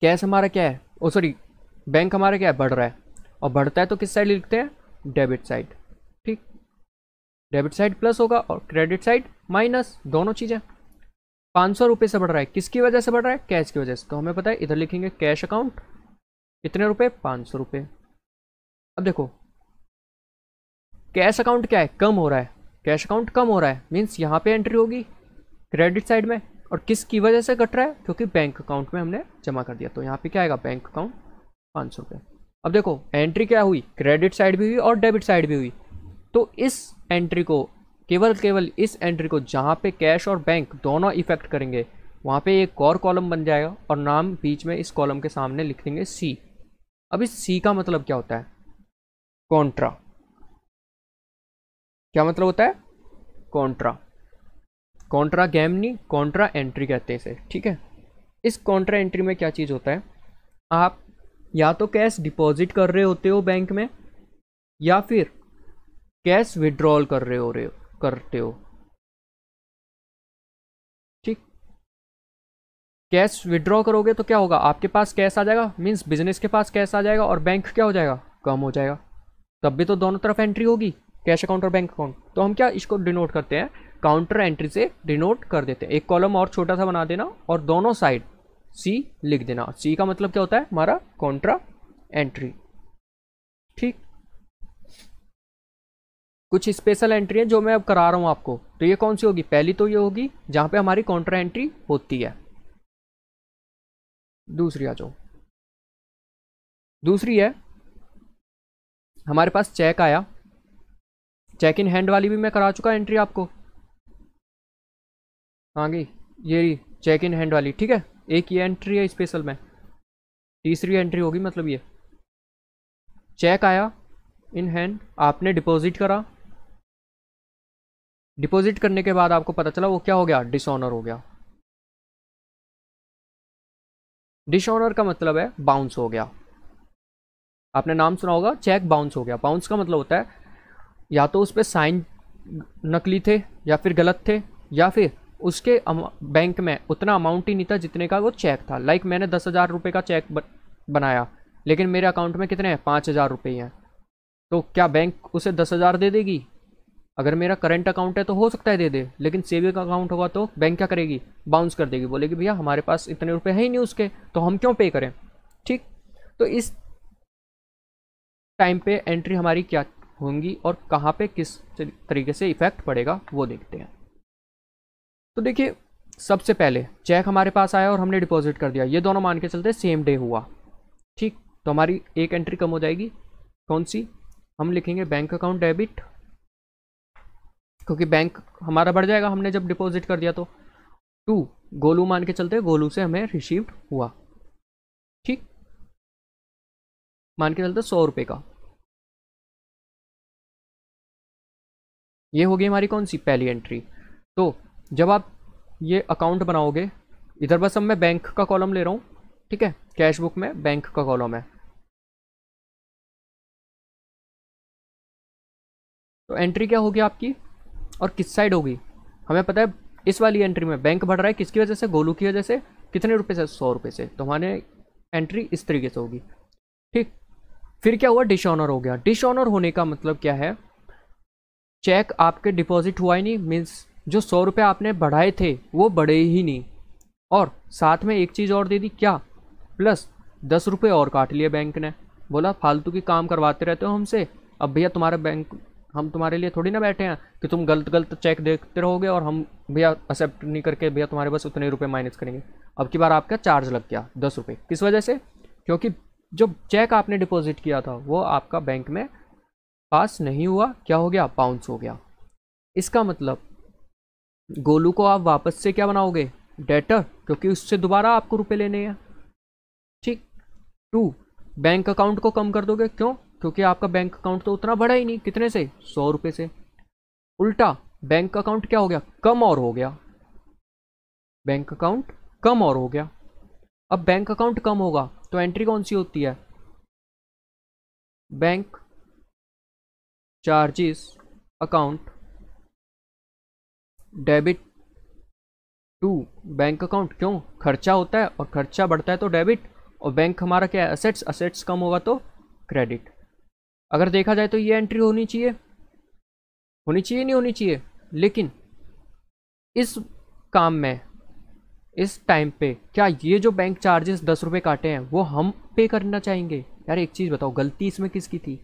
कैश हमारा क्या है ओ सॉरी बैंक हमारा क्या है बढ़ रहा है और बढ़ता है तो किस साइड लिखते हैं डेबिट साइड ठीक डेबिट साइड प्लस होगा और क्रेडिट साइड माइनस दोनों चीज़ें पाँच सौ रुपये से बढ़ रहा है किसकी वजह से बढ़ रहा है कैश की वजह से तो हमें पता है इधर लिखेंगे कैश अकाउंट कितने रुपये पाँच सौ रुपये अब देखो कैश अकाउंट क्या है कम हो रहा है कैश अकाउंट कम हो रहा है मीन्स यहाँ पे एंट्री होगी क्रेडिट साइड में और किस की वजह से कट रहा है क्योंकि बैंक अकाउंट में हमने जमा कर दिया तो यहाँ पे क्या आएगा बैंक अकाउंट पाँच सौ रुपये अब देखो एंट्री क्या हुई क्रेडिट साइड भी हुई और डेबिट साइड भी हुई तो इस एंट्री को केवल केवल इस एंट्री को जहाँ पे कैश और बैंक दोनों इफेक्ट करेंगे वहाँ पे एक और कॉलम बन जाएगा और नाम बीच में इस कॉलम के सामने लिखेंगे सी अब इस सी का मतलब क्या होता है कॉन्ट्रा क्या मतलब होता है कॉन्ट्रा कॉन्ट्रा नहीं कॉन्ट्रा एंट्री कहते हैं इसे ठीक है इस कॉन्ट्रा एंट्री में क्या चीज़ होता है आप या तो कैश डिपॉजिट कर रहे होते हो बैंक में या फिर कैश विड्रॉल कर रहे हो रहे करते हो ठीक कैश विड्रॉ करोगे तो क्या होगा आपके पास कैश आ जाएगा मीन्स बिजनेस के पास कैश आ जाएगा और बैंक क्या हो जाएगा कम हो जाएगा तब भी तो दोनों तरफ एंट्री होगी कैश अकाउंट और बैंक अकाउंट तो हम क्या इसको डिनोट करते हैं काउंटर एंट्री से डिनोट कर देते हैं एक कॉलम और छोटा सा बना देना और दोनों साइड सी लिख देना सी का मतलब क्या होता है हमारा कॉन्ट्रा एंट्री ठीक कुछ स्पेशल एंट्री है जो मैं अब करा रहा हूं आपको तो ये कौन सी होगी पहली तो ये होगी जहां पे हमारी कॉन्ट्रा एंट्री होती है दूसरी आ जाओ दूसरी है हमारे पास चेक आया चेक इन हैंड वाली भी मैं करा चुका एंट्री आपको हाँ गई ये चेक इन हैंड वाली ठीक है एक ये एंट्री है स्पेशल में तीसरी एंट्री होगी मतलब ये चेक आया इन हैंड आपने डिपॉजिट करा डिपॉजिट करने के बाद आपको पता चला वो क्या हो गया डिसऑनर हो गया डिसऑनर का मतलब है बाउंस हो गया आपने नाम सुना होगा चेक बाउंस हो गया बाउंस का मतलब होता है या तो उस पर साइन नकली थे या फिर गलत थे या फिर उसके बैंक में उतना अमाउंट ही नहीं था जितने का वो चेक था लाइक like मैंने दस हज़ार रुपये का चेक बनाया लेकिन मेरे अकाउंट में कितने हैं पाँच हज़ार रुपये हैं तो क्या बैंक उसे दस हज़ार दे देगी अगर मेरा करंट अकाउंट है तो हो सकता है दे दे लेकिन सेविंग अकाउंट होगा तो बैंक क्या करेगी बाउंस कर देगी बोलेगी भैया हमारे पास इतने रुपये हैं ही नहीं उसके तो हम क्यों पे करें ठीक तो इस टाइम पे एंट्री हमारी क्या होंगी और कहाँ पे किस तरीके से इफेक्ट पड़ेगा वो देखते हैं तो देखिए सबसे पहले चेक हमारे पास आया और हमने डिपॉजिट कर दिया ये दोनों मान के चलते सेम डे हुआ ठीक तो हमारी एक एंट्री कम हो जाएगी कौन सी हम लिखेंगे बैंक अकाउंट डेबिट क्योंकि बैंक हमारा बढ़ जाएगा हमने जब डिपॉजिट कर दिया तो टू गोलू मान के चलते गोलू से हमें रिसीव्ड हुआ ठीक मान के चलते सौ रुपये का ये होगी हमारी कौन सी पहली एंट्री तो जब आप ये अकाउंट बनाओगे इधर बस अब मैं बैंक का कॉलम ले रहा हूँ ठीक है कैश बुक में बैंक का कॉलम है तो एंट्री क्या होगी आपकी और किस साइड होगी हमें पता है इस वाली एंट्री में बैंक बढ़ रहा है किसकी वजह से गोलू की वजह से कितने रुपए से सौ रुपए से तो हमारे एंट्री इस तरीके से होगी ठीक फिर क्या हुआ डिशऑनर हो गया डिशऑनर होने का मतलब क्या है चेक आपके डिपॉजिट हुआ ही नहीं मीन्स जो सौ रुपये आपने बढ़ाए थे वो बढ़े ही नहीं और साथ में एक चीज़ और दे दी क्या प्लस दस रुपये और काट लिए बैंक ने बोला फालतू की काम करवाते रहते हो हमसे अब भैया तुम्हारे बैंक हम तुम्हारे लिए थोड़ी ना बैठे हैं कि तुम गलत गलत चेक देखते रहोगे और हम भैया एक्सेप्ट नहीं करके भैया तुम्हारे बस उतने रुपये माइनस करेंगे अब की बार आपका चार्ज लग गया दस रुपये किस वजह से क्योंकि जो चेक आपने डिपॉजिट किया था वो आपका बैंक में पास नहीं हुआ क्या हो गया बाउंस हो गया इसका मतलब गोलू को आप वापस से क्या बनाओगे डेटर क्योंकि उससे दोबारा आपको रुपए लेने हैं ठीक टू बैंक अकाउंट को कम कर दोगे क्यों क्योंकि आपका बैंक अकाउंट तो उतना बढ़ा ही नहीं कितने से सौ रुपये से उल्टा बैंक अकाउंट क्या हो गया कम और हो गया बैंक अकाउंट कम और हो गया अब बैंक अकाउंट कम होगा तो एंट्री कौन सी होती है bank charges account debit to bank account क्यों खर्चा होता है और खर्चा बढ़ता है तो डेबिट और बैंक हमारा क्या है असेट्स असेट्स कम होगा तो क्रेडिट अगर देखा जाए तो ये एंट्री होनी चाहिए होनी चाहिए नहीं होनी चाहिए लेकिन इस काम में इस टाइम पे क्या ये जो बैंक चार्जेस दस रुपये काटे हैं वो हम पे करना चाहेंगे यार एक चीज़ बताओ गलती इसमें किसकी थी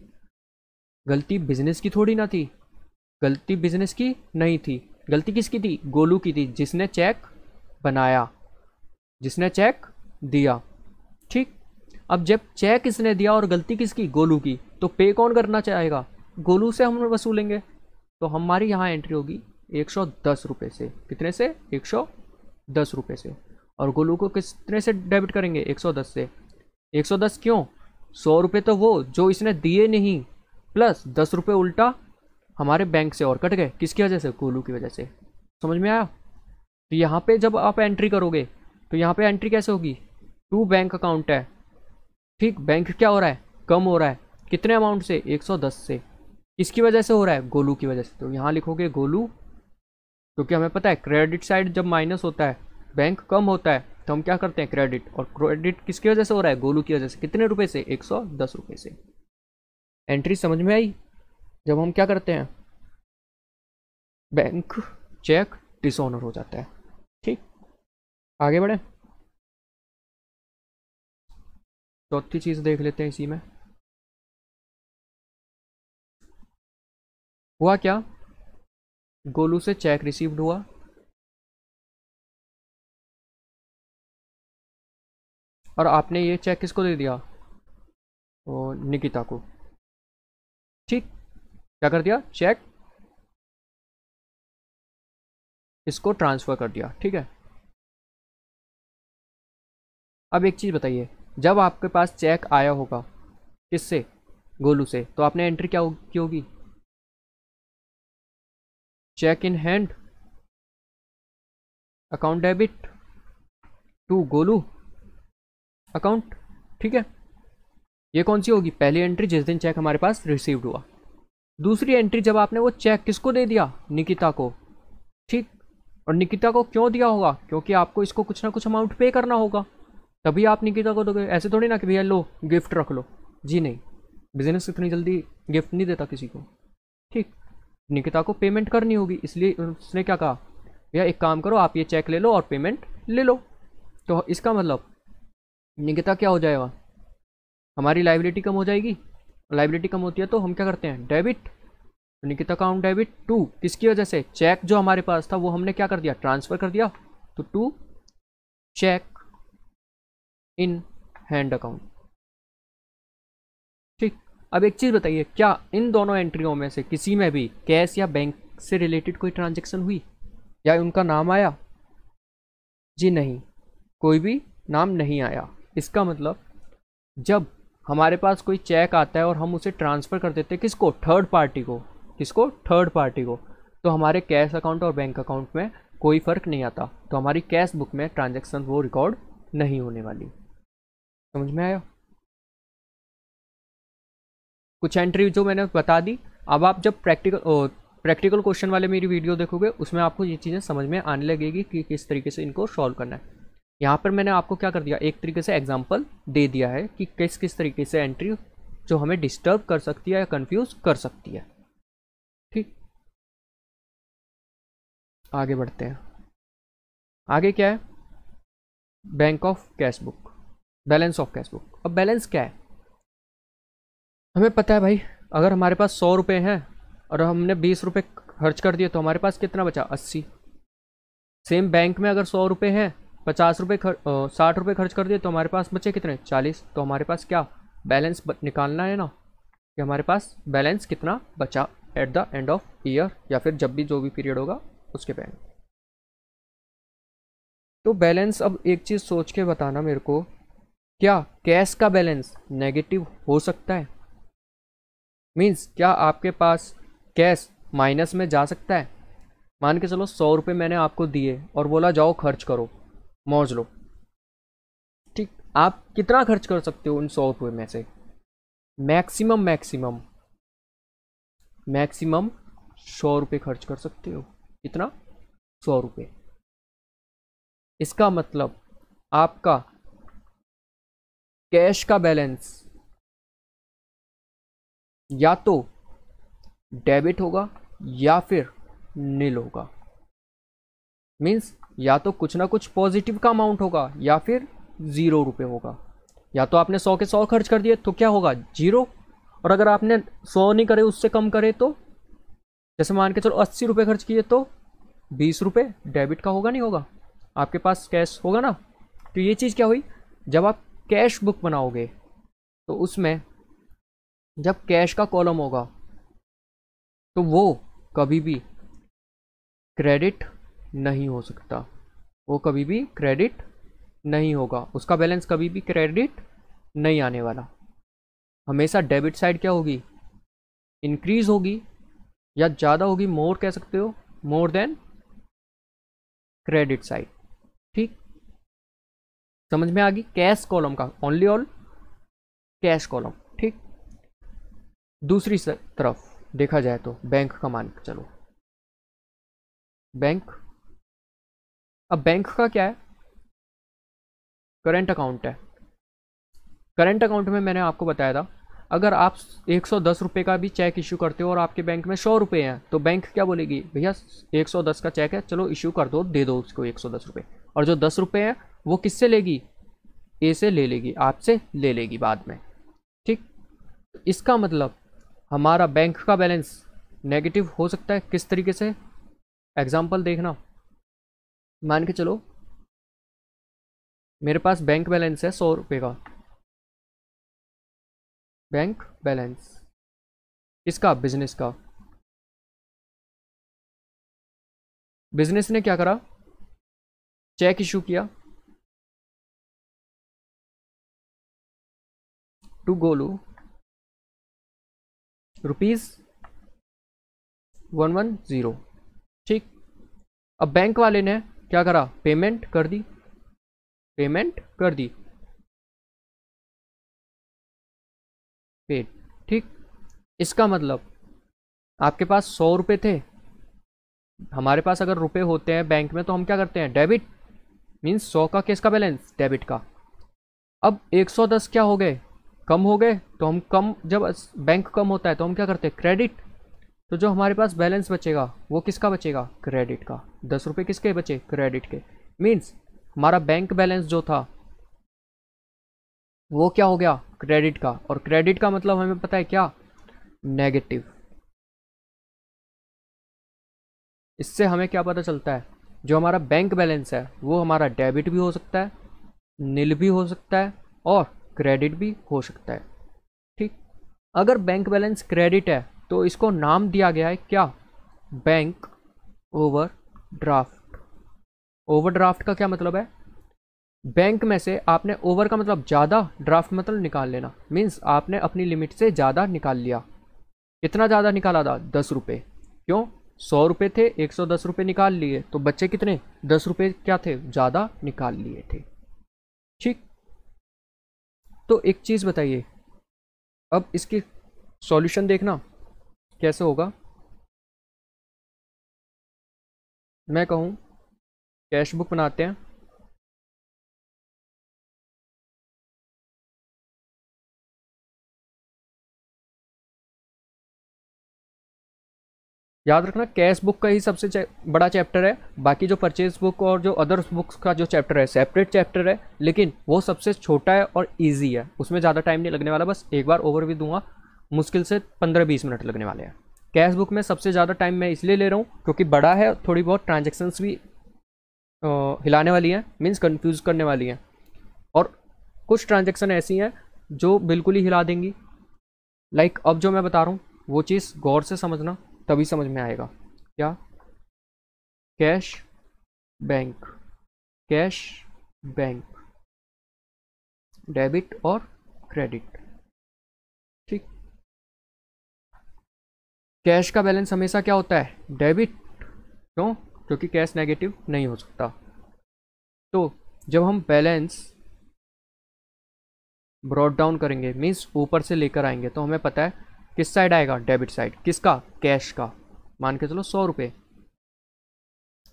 गलती बिजनेस की थोड़ी ना थी गलती बिजनेस की नहीं थी गलती किसकी थी गोलू की थी जिसने चेक बनाया जिसने चेक दिया ठीक अब जब चेक इसने दिया और गलती किसकी गोलू की तो पे कौन करना चाहेगा गोलू से हम वसूलेंगे तो हमारी यहाँ एंट्री होगी एक सौ दस रुपये से कितने से एक सौ दस रुपये से और गोलू को कितने से डेबिट करेंगे एक सौ दस से एक सौ दस क्यों सौ रुपये तो वो जो इसने दिए नहीं प्लस दस रुपये उल्टा हमारे बैंक से और कट गए किसकी वजह से कोलू की वजह से समझ में आया तो यहाँ पे जब आप एंट्री करोगे तो यहाँ पे एंट्री कैसे होगी टू बैंक अकाउंट है ठीक बैंक क्या हो रहा है कम हो रहा है कितने अमाउंट से 110 से किसकी वजह से हो रहा है गोलू की वजह से तो यहाँ लिखोगे गोलू क्योंकि तो हमें पता है क्रेडिट साइड जब माइनस होता है बैंक कम होता है तो हम क्या करते हैं क्रेडिट और क्रेडिट किसकी वजह से हो रहा है गोलू की वजह से कितने रुपये से एक से एंट्री समझ में आई जब हम क्या करते हैं बैंक चेक डिसऑनर हो जाता है ठीक आगे बढ़े चौथी चीज़ देख लेते हैं इसी में हुआ क्या गोलू से चेक रिसीव्ड हुआ और आपने ये चेक किसको दे दिया तो निकिता को ठीक क्या कर दिया चेक इसको ट्रांसफ़र कर दिया ठीक है अब एक चीज़ बताइए जब आपके पास चेक आया होगा किससे गोलू से तो आपने एंट्री क्या की होगी cheque in hand account debit to Golu account ठीक है ये कौन सी होगी पहली एंट्री जिस दिन चेक हमारे पास रिसीव्ड हुआ दूसरी एंट्री जब आपने वो चेक किसको दे दिया निकिता को ठीक और निकिता को क्यों दिया होगा क्योंकि आपको इसको कुछ ना कुछ अमाउंट पे करना होगा तभी आप निकिता को दोगे ऐसे थोड़ी ना कि भैया लो गिफ्ट रख लो जी नहीं बिजनेस इतनी जल्दी गिफ्ट नहीं देता किसी को ठीक निकिता को पेमेंट करनी होगी इसलिए उसने क्या कहा भैया एक काम करो आप ये चेक ले लो और पेमेंट ले लो तो इसका मतलब निकिता क्या हो जाएगा हमारी लाइबिलिटी कम हो जाएगी लाइबिलिटी कम होती है तो हम क्या करते हैं debit Nikit account debit to किसकी वजह से चेक जो हमारे पास था वो हमने क्या कर दिया ट्रांसफ़र कर दिया तो to cheque in hand account ठीक अब एक चीज़ बताइए क्या इन दोनों एंट्रियों में से किसी में भी कैश या बैंक से रिलेटेड कोई ट्रांजेक्शन हुई या उनका नाम आया जी नहीं कोई भी नाम नहीं आया इसका मतलब जब हमारे पास कोई चेक आता है और हम उसे ट्रांसफ़र कर देते हैं किसको थर्ड पार्टी को किसको थर्ड पार्टी को तो हमारे कैश अकाउंट और बैंक अकाउंट में कोई फ़र्क नहीं आता तो हमारी कैश बुक में ट्रांजेक्शन वो रिकॉर्ड नहीं होने वाली समझ में आया कुछ एंट्री जो मैंने बता दी अब आप जब प्रैक्टिकल प्रैक्टिकल क्वेश्चन वाले मेरी वीडियो देखोगे उसमें आपको ये चीज़ें समझ में आने लगेगी कि किस तरीके से इनको सॉल्व करना है यहाँ पर मैंने आपको क्या कर दिया एक तरीके से एग्जाम्पल दे दिया है कि किस किस तरीके से एंट्री जो हमें डिस्टर्ब कर सकती है या कन्फ्यूज़ कर सकती है ठीक आगे बढ़ते हैं आगे क्या है bank of cash book balance of cash book अब बैलेंस क्या है हमें पता है भाई अगर हमारे पास सौ रुपये हैं और हमने बीस रुपये खर्च कर दिए तो हमारे पास कितना बचा अस्सी सेम बैंक में अगर सौ रुपये हैं पचास रुपये खर्च साठ रुपये खर्च कर दिए तो हमारे पास बचे कितने चालीस तो हमारे पास क्या बैलेंस निकालना है ना कि हमारे पास बैलेंस कितना बचा at the end of year या फिर जब भी जो भी पीरियड होगा उसके पहले तो बैलेंस अब एक चीज़ सोच के बताना मेरे को क्या कैश का बैलेंस नेगेटिव हो सकता है मीन्स क्या आपके पास कैश माइनस में जा सकता है मान के चलो सौ रुपये मैंने आपको दिए और बोला जाओ खर्च करो मौज लो ठीक आप कितना खर्च कर सकते हो उन सौ रुपये में से मैक्सिमम मैक्सिमम मैक्सिमम सौ रुपये खर्च कर सकते हो कितना सौ रुपये इसका मतलब आपका कैश का बैलेंस या तो डेबिट होगा या फिर नील होगा मीन्स या तो कुछ ना कुछ पॉजिटिव का अमाउंट होगा या फिर ज़ीरो रुपये होगा या तो आपने सौ के सौ खर्च कर दिए तो क्या होगा जीरो और अगर आपने सौ नहीं करे उससे कम करे तो जैसे मान के चलो अस्सी रुपये खर्च किए तो बीस रुपये डेबिट का होगा नहीं होगा आपके पास कैश होगा ना तो ये चीज़ क्या हुई जब आप कैश बुक बनाओगे तो उसमें जब कैश का कॉलम होगा तो वो कभी भी क्रेडिट नहीं हो सकता वो कभी भी क्रेडिट नहीं होगा उसका बैलेंस कभी भी क्रेडिट नहीं आने वाला हमेशा डेबिट साइड क्या होगी इंक्रीज होगी या ज़्यादा होगी मोर कह सकते हो मोर देन क्रेडिट साइड ठीक समझ में आ गई कैश कॉलम का ओनली ऑल कैश कॉलम ठीक दूसरी तरफ देखा जाए तो बैंक का मान चलो बैंक अब बैंक का क्या है करंट अकाउंट है करंट अकाउंट में मैंने आपको बताया था अगर आप एक सौ का भी चेक इशू करते हो और आपके बैंक में सौ रुपये हैं तो बैंक क्या बोलेगी भैया 110 का चेक है चलो इशू कर दो दे दो उसको एक सौ और जो दस रुपये हैं वो किससे लेगी ए से ले लेगी आपसे ले लेगी बाद में ठीक इसका मतलब हमारा बैंक का बैलेंस नेगेटिव हो सकता है किस तरीके से एग्जाम्पल देखना मान के चलो मेरे पास बैंक बैलेंस है सौ रुपये का बैंक बैलेंस किसका बिजनेस का बिजनेस ने क्या करा चेक इशू किया to Golu rupees one one zero ठीक अब बैंक वाले ने क्या करा पेमेंट कर दी पेमेंट कर दी पेड ठीक इसका मतलब आपके पास सौ रुपये थे हमारे पास अगर रुपए होते हैं बैंक में तो हम क्या करते हैं डेबिट मीन्स सौ का किसका बैलेंस डेबिट का अब एक सौ दस क्या हो गए कम हो गए तो हम कम जब बैंक कम होता है तो हम क्या करते हैं क्रेडिट तो जो हमारे पास बैलेंस बचेगा वो किसका बचेगा क्रेडिट का दस रुपये किसके बचे क्रेडिट के मीन्स हमारा बैंक बैलेंस जो था वो क्या हो गया क्रेडिट का और क्रेडिट का मतलब हमें पता है क्या नेगेटिव इससे हमें क्या पता चलता है जो हमारा बैंक बैलेंस है वो हमारा डेबिट भी हो सकता है नील भी हो सकता है और क्रेडिट भी हो सकता है ठीक अगर बैंक बैलेंस क्रेडिट है तो इसको नाम दिया गया है क्या bank overdraft overdraft का क्या मतलब है बैंक में से आपने ओवर का मतलब ज़्यादा ड्राफ्ट मतलब निकाल लेना मीन्स आपने अपनी लिमिट से ज़्यादा निकाल लिया कितना ज़्यादा निकाला था दस रुपये क्यों सौ रुपये थे एक सौ दस रुपये निकाल लिए तो बच्चे कितने दस रुपये क्या थे ज़्यादा निकाल लिए थे ठीक तो एक चीज़ बताइए अब इसकी सॉल्यूशन देखना कैसे होगा मैं कहूँ कैश बुक बनाते हैं याद रखना कैश बुक का ही सबसे बड़ा चैप्टर है बाकी जो परचेज बुक और जो अदर्स बुक्स का जो चैप्टर है सेपरेट चैप्टर है लेकिन वो सबसे छोटा है और इजी है उसमें ज़्यादा टाइम नहीं लगने वाला बस एक बार ओवर भी दूंगा मुश्किल से पंद्रह बीस मिनट लगने वाले हैं कैश बुक में सबसे ज़्यादा टाइम मैं इसलिए ले रहा हूँ क्योंकि बड़ा है थोड़ी बहुत ट्रांजेक्शन्स भी हिलाने वाली हैं मीन्स कन्फ्यूज़ करने वाली हैं और कुछ ट्रांजेक्शन ऐसी हैं जो बिल्कुल ही हिला देंगी लाइक like अब जो मैं बता रहा हूँ वो चीज़ गौर से समझना तभी समझ में आएगा क्या cash bank cash bank debit और क्रेडिट कैश का बैलेंस हमेशा क्या होता है डेबिट क्यों क्योंकि कैश नेगेटिव नहीं हो सकता तो जब हम बैलेंस ब्रॉड डाउन करेंगे मीन्स ऊपर से लेकर आएंगे तो हमें पता है किस साइड आएगा डेबिट साइड किसका कैश का मान के चलो सौ रुपये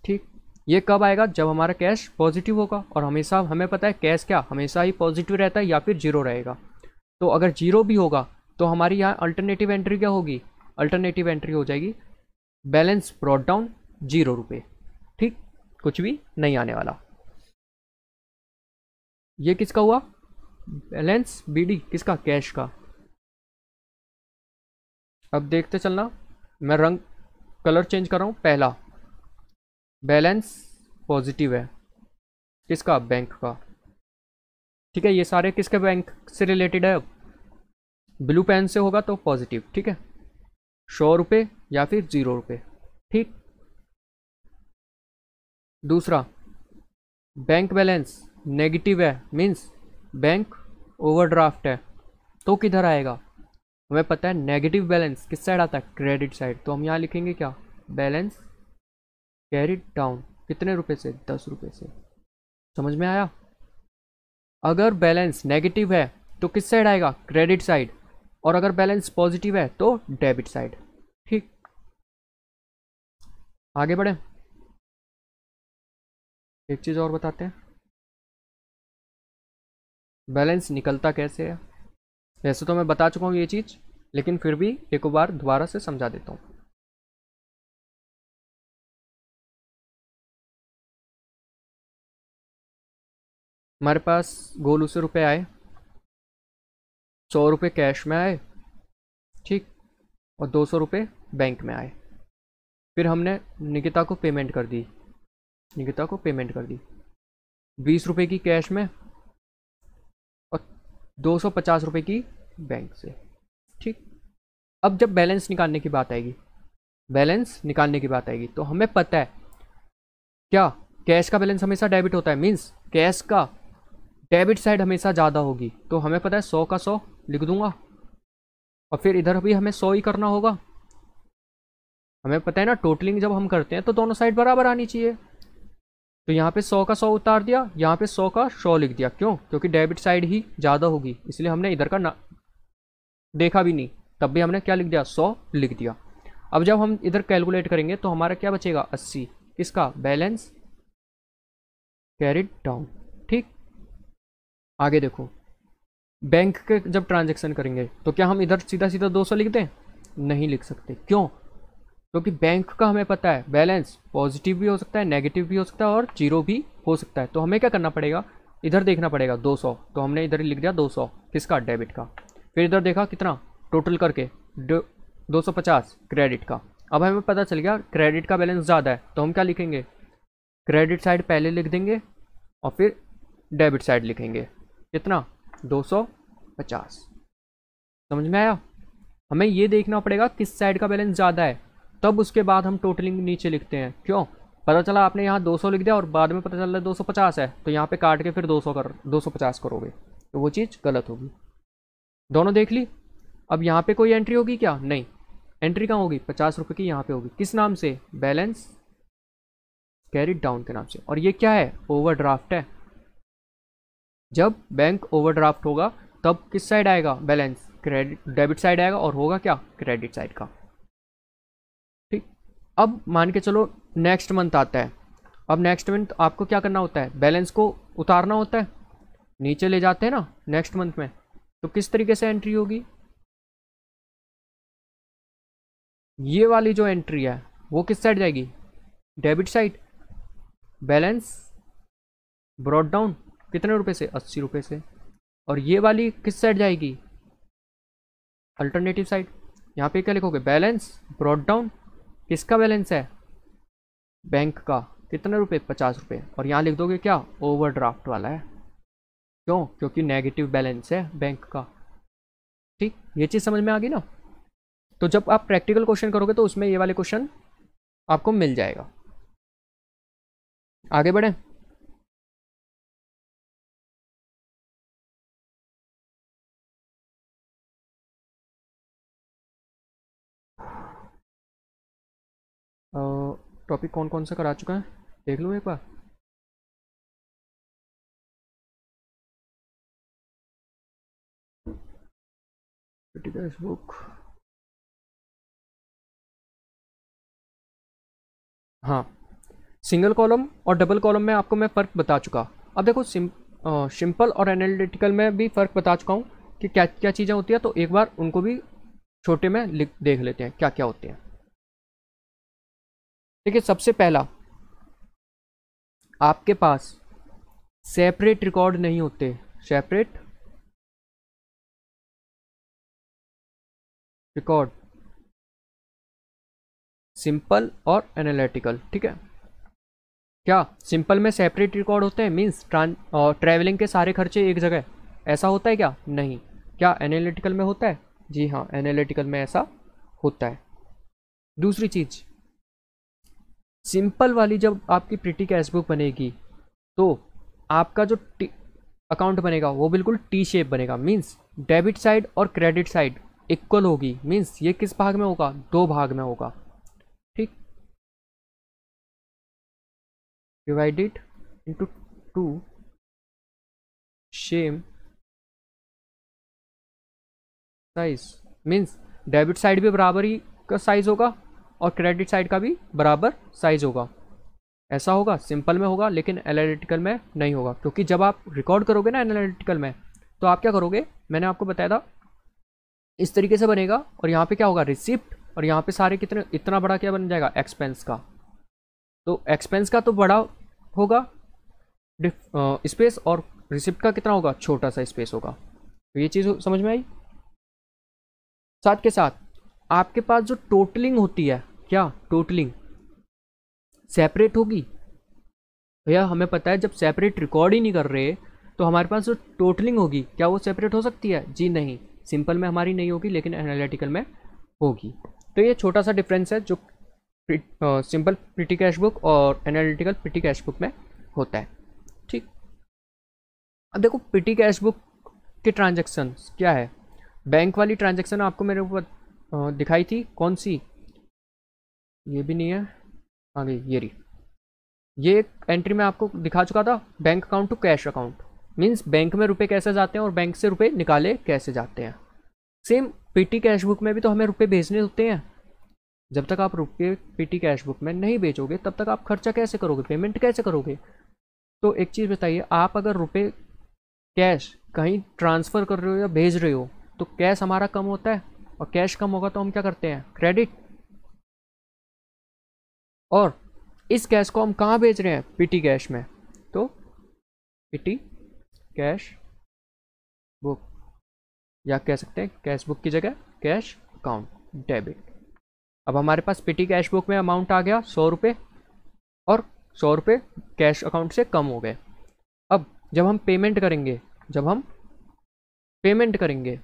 ठीक ये कब आएगा जब हमारा कैश पॉजिटिव होगा और हमेशा हमें पता है कैश क्या हमेशा ही पॉजिटिव रहता है या फिर जीरो रहेगा तो अगर जीरो भी होगा तो हमारी यहाँ अल्टरनेटिव एंट्री क्या होगी अल्टरनेटिव एंट्री हो जाएगी बैलेंस ब्रॉड डाउन जीरो रुपये ठीक कुछ भी नहीं आने वाला ये किसका हुआ बैलेंस बीडी किसका कैश का अब देखते चलना मैं रंग कलर चेंज कर रहा हूँ पहला बैलेंस पॉजिटिव है किसका बैंक का ठीक है ये सारे किसके बैंक से रिलेटेड है ब्लू पेन से होगा तो पॉजिटिव ठीक है सौ रुपये या फिर ज़ीरो रुपये ठीक दूसरा बैंक बैलेंस नेगेटिव है मीन्स बैंक ओवरड्राफ्ट है तो किधर आएगा हमें पता है नेगेटिव बैलेंस किस साइड आता है क्रेडिट साइड तो हम यहाँ लिखेंगे क्या बैलेंस कैरिड डाउन कितने रुपए से दस रुपए से समझ में आया अगर बैलेंस नेगेटिव है तो किस साइड आएगा क्रेडिट साइड और अगर बैलेंस पॉजिटिव है तो डेबिट साइड ठीक आगे बढ़े एक चीज़ और बताते हैं बैलेंस निकलता कैसे है वैसे तो मैं बता चुका हूँ ये चीज़ लेकिन फिर भी एक बार दोबारा से समझा देता हूँ हमारे पास गोल उसे रुपए आए सौ रुपये कैश में आए ठीक और दो सौ रुपये बैंक में आए फिर हमने निकिता को पेमेंट कर दी निकिता को पेमेंट कर दी बीस रुपये की कैश में और दो सौ पचास रुपये की बैंक से ठीक अब जब बैलेंस निकालने की बात आएगी बैलेंस निकालने की बात आएगी तो हमें पता है क्या कैश का बैलेंस हमेशा डेबिट होता है मीन्स कैश का डेबिट साइड हमेशा ज़्यादा होगी तो हमें पता है सौ का सौ लिख दूंगा और फिर इधर भी हमें सौ ही करना होगा हमें पता है ना टोटलिंग जब हम करते हैं तो दोनों साइड बराबर आनी चाहिए तो यहाँ पे सौ का सौ उतार दिया यहाँ पे सौ का सौ लिख दिया क्यों क्योंकि डेबिट साइड ही ज़्यादा होगी इसलिए हमने इधर का ना देखा भी नहीं तब भी हमने क्या लिख दिया सौ लिख दिया अब जब हम इधर कैलकुलेट करेंगे तो हमारा क्या बचेगा अस्सी किसका बैलेंस कैरिड डाउन ठीक आगे देखो बैंक के जब ट्रांजेक्शन करेंगे तो क्या हम इधर सीधा सीधा सौ लिख दें नहीं लिख सकते क्यों क्योंकि तो बैंक का हमें पता है बैलेंस पॉजिटिव भी हो सकता है नेगेटिव भी हो सकता है और जीरो भी हो सकता है तो हमें क्या करना पड़ेगा इधर देखना पड़ेगा 200 तो हमने इधर लिख दिया 200 किसका डेबिट का फिर इधर देखा कितना टोटल करके दो सौ पचास क्रेडिट का अब हमें पता चल गया क्रेडिट का बैलेंस ज़्यादा है तो हम क्या लिखेंगे क्रेडिट साइड पहले लिख देंगे और फिर डेबिट साइड लिखेंगे कितना 250 समझ में आया हमें ये देखना पड़ेगा किस साइड का बैलेंस ज़्यादा है तब उसके बाद हम टोटलिंग नीचे लिखते हैं क्यों पता चला आपने यहाँ 200 लिख दिया और बाद में पता चल रहा है 250 है तो यहाँ पे काट के फिर 200 कर 250 करोगे तो वो चीज़ गलत होगी दोनों देख ली अब यहाँ पे कोई एंट्री होगी क्या नहीं एंट्री कहाँ होगी पचास रुपये की यहाँ पे होगी किस नाम से बैलेंस कैरिड डाउन के नाम से और ये क्या है ओवरड्राफ्ट है जब बैंक ओवरड्राफ्ट होगा तब किस साइड आएगा बैलेंस क्रेडिट डेबिट साइड आएगा और होगा क्या क्रेडिट साइड का ठीक अब मान के चलो नेक्स्ट मंथ आता है अब नेक्स्ट मंथ आपको क्या करना होता है बैलेंस को उतारना होता है नीचे ले जाते हैं ना नेक्स्ट मंथ में तो किस तरीके से एंट्री होगी ये वाली जो एंट्री है वो किस साइड जाएगी debit side balance brought down कितने रुपए से अस्सी रुपए से और ये वाली किस साइड जाएगी अल्टरनेटिव साइड यहाँ पे क्या लिखोगे बैलेंस ब्रॉड डाउन किसका बैलेंस है बैंक का कितने रुपए पचास रुपये और यहाँ लिख दोगे क्या ओवरड्राफ्ट वाला है क्यों क्योंकि नेगेटिव बैलेंस है बैंक का ठीक ये चीज़ समझ में आ गई ना तो जब आप प्रैक्टिकल क्वेश्चन करोगे तो उसमें ये वाले क्वेश्चन आपको मिल जाएगा आगे बढ़ें टॉपिक कौन कौन सा करा चुका है देख लो एक बार बुक हाँ सिंगल कॉलम और डबल कॉलम में आपको मैं फ़र्क बता चुका अब देखो सिंपल और एनालिटिकल में भी फ़र्क बता चुका हूँ कि क्या क्या चीज़ें होती हैं तो एक बार उनको भी छोटे में लिख देख लेते हैं क्या क्या होते हैं देखिए सबसे पहला आपके पास सेपरेट रिकॉर्ड नहीं होते सेपरेट रिकॉर्ड सिंपल और एनालिटिकल ठीक है क्या सिंपल में सेपरेट रिकॉर्ड होते हैं मीन्स ट्रैवलिंग के सारे खर्चे एक जगह ऐसा होता है क्या नहीं क्या एनालिटिकल में होता है जी हाँ एनालिटिकल में ऐसा होता है दूसरी चीज़ सिंपल वाली जब आपकी प्रिटी कैश बुक बनेगी तो आपका जो टी अकाउंट बनेगा वो बिल्कुल टी शेप बनेगा मीन्स डेबिट साइड और क्रेडिट साइड इक्वल होगी मीन्स ये किस भाग में होगा दो भाग में होगा ठीक divided into two same size means debit side भी बराबर ही का साइज होगा और क्रेडिट साइड का भी बराबर साइज होगा ऐसा होगा सिंपल में होगा लेकिन एनालिटिकल में नहीं होगा क्योंकि जब आप रिकॉर्ड करोगे ना एनालिटिकल में तो आप क्या करोगे मैंने आपको बताया था इस तरीके से बनेगा और यहाँ पे क्या होगा रिसिप्ट और यहाँ पे सारे कितने इतना बड़ा क्या बन जाएगा एक्सपेंस का तो एक्सपेंस का तो बड़ा होगा स्पेस और रिसिप्ट का कितना होगा छोटा सा स्पेस होगा तो ये चीज़ समझ में आई साथ के साथ आपके पास जो टोटलिंग होती है क्या टोटलिंग सेपरेट होगी भैया हमें पता है जब सेपरेट रिकॉर्ड ही नहीं कर रहे तो हमारे पास जो टोटलिंग होगी क्या वो सेपरेट हो सकती है जी नहीं सिंपल में हमारी नहीं होगी लेकिन एनालिटिकल में होगी तो ये छोटा सा डिफरेंस है जो सिंपल प्रिटी कैश बुक और एनालिटिकल प्रिटी कैश बुक में होता है ठीक अब देखो प्रिटी कैश बुक के ट्रांजेक्शन क्या है बैंक वाली ट्रांजेक्शन आपको मेरे ऊपर दिखाई थी कौन सी ये भी नहीं है हाँ ये रही ये एंट्री में आपको दिखा चुका था bank account to cash account means bank में रुपए कैसे जाते हैं और बैंक से रुपए निकाले कैसे जाते हैं सेम पीटी कैश बुक में भी तो हमें रुपए भेजने होते हैं जब तक आप रुपये पीटी कैश बुक में नहीं भेजोगे तब तक आप खर्चा कैसे करोगे पेमेंट कैसे करोगे तो एक चीज़ बताइए आप अगर रुपये कैश कहीं ट्रांसफ़र कर रहे हो या भेज रहे हो तो कैश हमारा कम होता है और कैश कम होगा तो हम क्या करते हैं क्रेडिट और इस कैश को हम कहाँ बेच रहे हैं पीटी कैश में तो पीटी कैश बुक या कह सकते हैं कैश बुक की जगह कैश अकाउंट डेबिट अब हमारे पास पीटी कैश बुक में अमाउंट आ गया सौ रुपये और सौ रुपये कैश अकाउंट से कम हो गए अब जब हम पेमेंट करेंगे जब हम पेमेंट करेंगे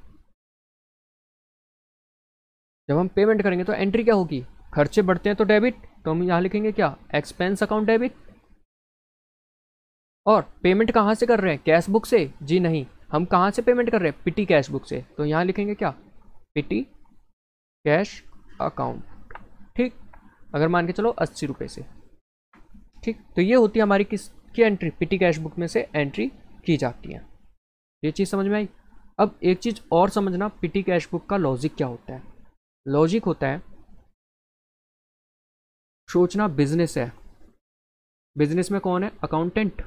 जब हम पेमेंट करेंगे तो एंट्री क्या होगी खर्चे बढ़ते हैं तो डेबिट तो हम यहाँ लिखेंगे क्या एक्सपेंस अकाउंट डेबिट और पेमेंट कहाँ से कर रहे हैं कैश बुक से जी नहीं हम कहाँ से पेमेंट कर रहे हैं पिटी कैश बुक से तो यहाँ लिखेंगे क्या पिटी कैश अकाउंट ठीक अगर मान के चलो अस्सी रुपये से ठीक तो ये होती है हमारी किस की एंट्री पिटी कैश बुक में से एंट्री की जाती है ये चीज़ समझ में आई अब एक चीज़ और समझना पिटी कैश बुक का लॉजिक क्या होता है लॉजिक होता है सोचना बिजनेस है बिजनेस में कौन है अकाउंटेंट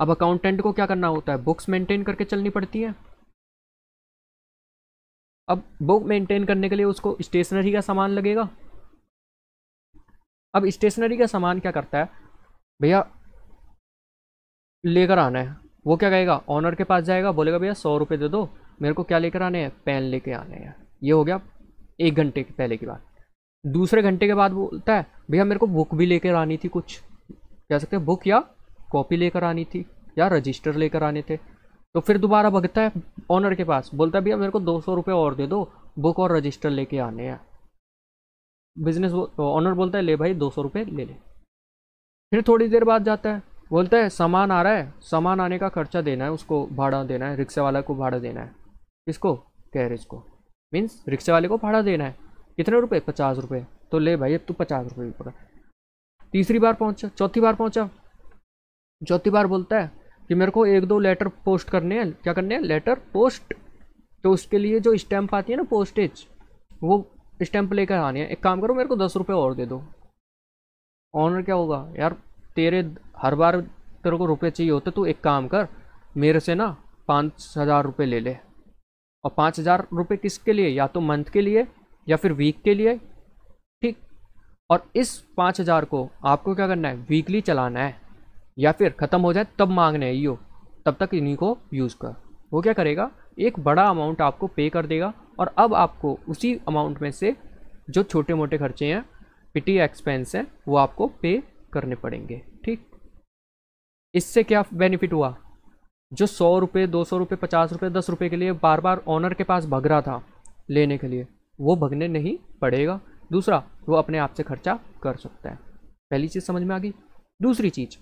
अब अकाउंटेंट को क्या करना होता है बुक्स मेंटेन करके चलनी पड़ती है अब बुक मेंटेन करने के लिए उसको स्टेशनरी का सामान लगेगा अब स्टेशनरी का सामान क्या करता है भैया लेकर आना है वो क्या कहेगा ऑनर के पास जाएगा बोलेगा भैया सौ रुपये दे दो मेरे को क्या लेकर आने हैं पेन लेके आने हैं ये हो गया एक घंटे के पहले की बात दूसरे घंटे के बाद बोलता है भैया मेरे को बुक भी लेकर आनी थी कुछ कह सकते हैं बुक या कॉपी लेकर आनी थी या रजिस्टर लेकर आने थे तो फिर दोबारा भगता है ऑनर के पास बोलता है भैया मेरे को दो सौ रुपये और दे दो बुक और रजिस्टर लेके आने हैं बिजनेस तो ऑनर बोलता है ले भाई दो सौ रुपये ले ले फिर थोड़ी देर बाद जाता है बोलता है सामान आ रहा है सामान आने का खर्चा देना है उसको भाड़ा देना है रिक्शे वाला को भाड़ा देना है किसको कैरेज को मीन्स रिक्शे वाले को भाड़ा देना है कितने रुपए पचास रुपये तो ले भाई अब तू पचास रुपये भी पकड़ तीसरी बार पहुंचा चौथी बार पहुंचा चौथी बार बोलता है कि मेरे को एक दो लेटर पोस्ट करने हैं क्या करने हैं लेटर पोस्ट तो उसके लिए जो स्टैम्प आती है ना पोस्टेज वो स्टैम्प लेकर आने हैं एक काम करो मेरे को दस रुपये और दे दो ऑनर क्या होगा यार तेरे हर बार तेरे को रुपये चाहिए होते तो एक काम कर मेरे से ना पाँच हज़ार रुपये ले ले और पाँच हज़ार रुपये किसके लिए या तो मंथ के लिए या फिर वीक के लिए ठीक और इस पाँच हज़ार को आपको क्या करना है वीकली चलाना है या फिर ख़त्म हो जाए तब मांगना है यो तब तक इन्हीं को यूज़ कर वो क्या करेगा एक बड़ा अमाउंट आपको पे कर देगा और अब आपको उसी अमाउंट में से जो छोटे मोटे खर्चे हैं पिटी एक्सपेंस हैं वो आपको पे करने पड़ेंगे ठीक इससे क्या बेनिफिट हुआ जो सौ रुपये दो सौ रुपये पचास रुपये दस रुपये के लिए बार बार ऑनर के पास भग रहा था लेने के लिए वो भगने नहीं पड़ेगा दूसरा वो अपने आप से खर्चा कर सकता है पहली चीज़ समझ में आ गई दूसरी चीज़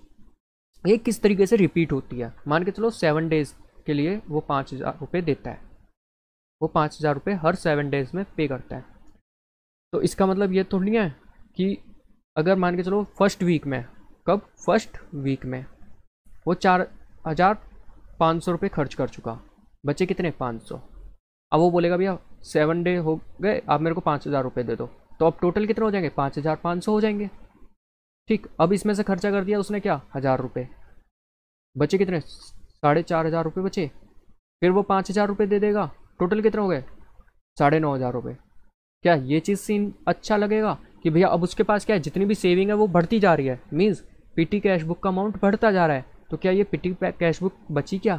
ये किस तरीके से रिपीट होती है मान के चलो सेवन डेज़ के लिए वो पाँच हज़ार रुपये देता है वो पाँच हज़ार रुपये हर सेवन डेज़ में पे करता है तो इसका मतलब ये थोड़ी है कि अगर मान के चलो फर्स्ट वीक में कब फर्स्ट वीक में वो चार हज़ार पाँच सौ रुपये खर्च कर चुका बचे कितने पाँच सौ अब वो बोलेगा भैया सेवन डे हो गए आप मेरे को पाँच हज़ार रुपये दे दो तो अब टोटल कितने हो जाएंगे पाँच हज़ार पाँच सौ हो जाएंगे ठीक अब इसमें से खर्चा कर दिया उसने क्या हज़ार रुपये बचे कितने साढ़े चार हज़ार रुपये बचे फिर वो पाँच हज़ार रुपये दे देगा टोटल कितने हो गए साढ़े नौ हज़ार रुपये क्या ये चीज़ सीन अच्छा लगेगा कि भैया अब उसके पास क्या है जितनी भी सेविंग है वो बढ़ती जा रही है मीन्स पीटी कैश बुक का अमाउंट बढ़ता जा रहा है तो क्या ये पिटी कैश बुक बची क्या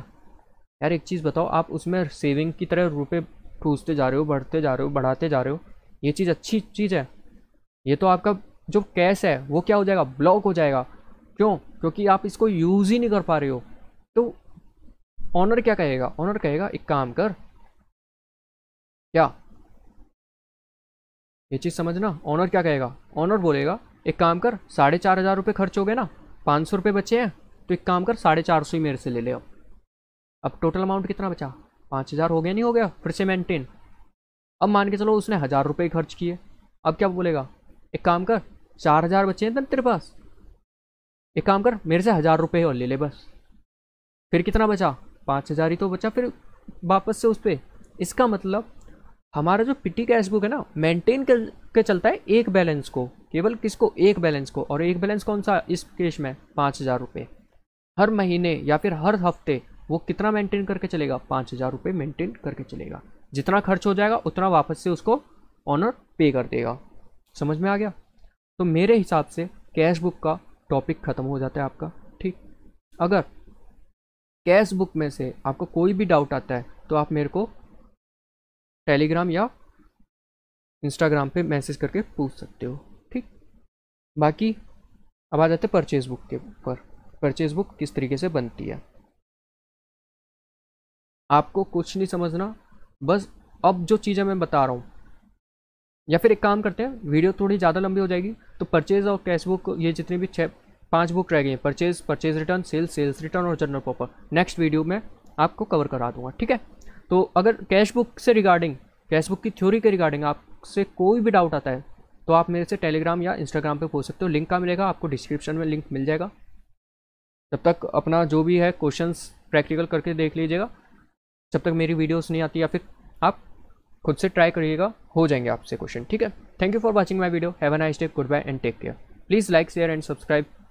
यार एक चीज़ बताओ आप उसमें सेविंग की तरह रुपए ठूसते जा रहे हो बढ़ते जा रहे हो बढ़ाते जा रहे हो ये चीज़ अच्छी चीज़ है ये तो आपका जो कैश है वो क्या हो जाएगा ब्लॉक हो जाएगा क्यों क्योंकि आप इसको यूज़ ही नहीं कर पा रहे हो तो ऑनर क्या कहेगा ऑनर कहेगा एक काम कर क्या ये चीज़ समझना ऑनर क्या कहेगा ऑनर बोलेगा एक काम कर साढ़े चार हज़ार रुपये खर्च हो गए ना पाँच सौ रुपये बचे हैं तो एक काम कर साढ़े चार सौ ही मेरे से ले ले अब अब टोटल अमाउंट कितना बचा पाँच हज़ार हो गया नहीं हो गया फिर से मेंटेन अब मान के चलो उसने हज़ार रुपये खर्च किए अब क्या बोलेगा एक काम कर चार हज़ार बचे हैं तेरे पास एक काम कर मेरे से हज़ार रुपये और ले ले बस फिर कितना बचा पाँच हज़ार ही तो बचा फिर वापस से उस पर इसका मतलब हमारा जो पिटी कैश बुक है ना मेंटेन कर के चलता है एक बैलेंस को केवल किसको एक बैलेंस को और एक बैलेंस कौन सा इस केस में पाँच हज़ार रुपये हर महीने या फिर हर हफ्ते वो कितना मेंटेन करके चलेगा पाँच हज़ार रुपये मेंटेन करके चलेगा जितना खर्च हो जाएगा उतना वापस से उसको ऑनर पे कर देगा समझ में आ गया तो मेरे हिसाब से कैश बुक का टॉपिक ख़त्म हो जाता है आपका ठीक अगर कैश बुक में से आपको कोई भी डाउट आता है तो आप मेरे को टेलीग्राम या इंस्टाग्राम पे मैसेज करके पूछ सकते हो ठीक बाकी अब आ जाते परचेज बुक के ऊपर परचेज बुक किस तरीके से बनती है आपको कुछ नहीं समझना बस अब जो चीज़ें मैं बता रहा हूँ या फिर एक काम करते हैं वीडियो थोड़ी ज़्यादा लंबी हो जाएगी तो परचेज़ और कैश बुक ये जितनी भी छः पांच बुक रह गई हैं purchase purchase return sales sales return और जर्नल प्रॉपर नेक्स्ट वीडियो में आपको कवर करा दूंगा ठीक है तो अगर कैश बुक से रिगार्डिंग कैश बुक की थ्योरी के रिगार्डिंग आपसे कोई भी डाउट आता है तो आप मेरे से टेलीग्राम या इंस्टाग्राम पर पूछ सकते हो लिंक का मिलेगा आपको डिस्क्रिप्शन में लिंक मिल जाएगा तब तक अपना जो भी है क्वेश्चंस प्रैक्टिकल करके देख लीजिएगा जब तक मेरी वीडियोस नहीं आती या फिर आप खुद से ट्राई करिएगा हो जाएंगे आपसे क्वेश्चन ठीक है thank you for watching my video have a nice day goodbye and take care please like share and subscribe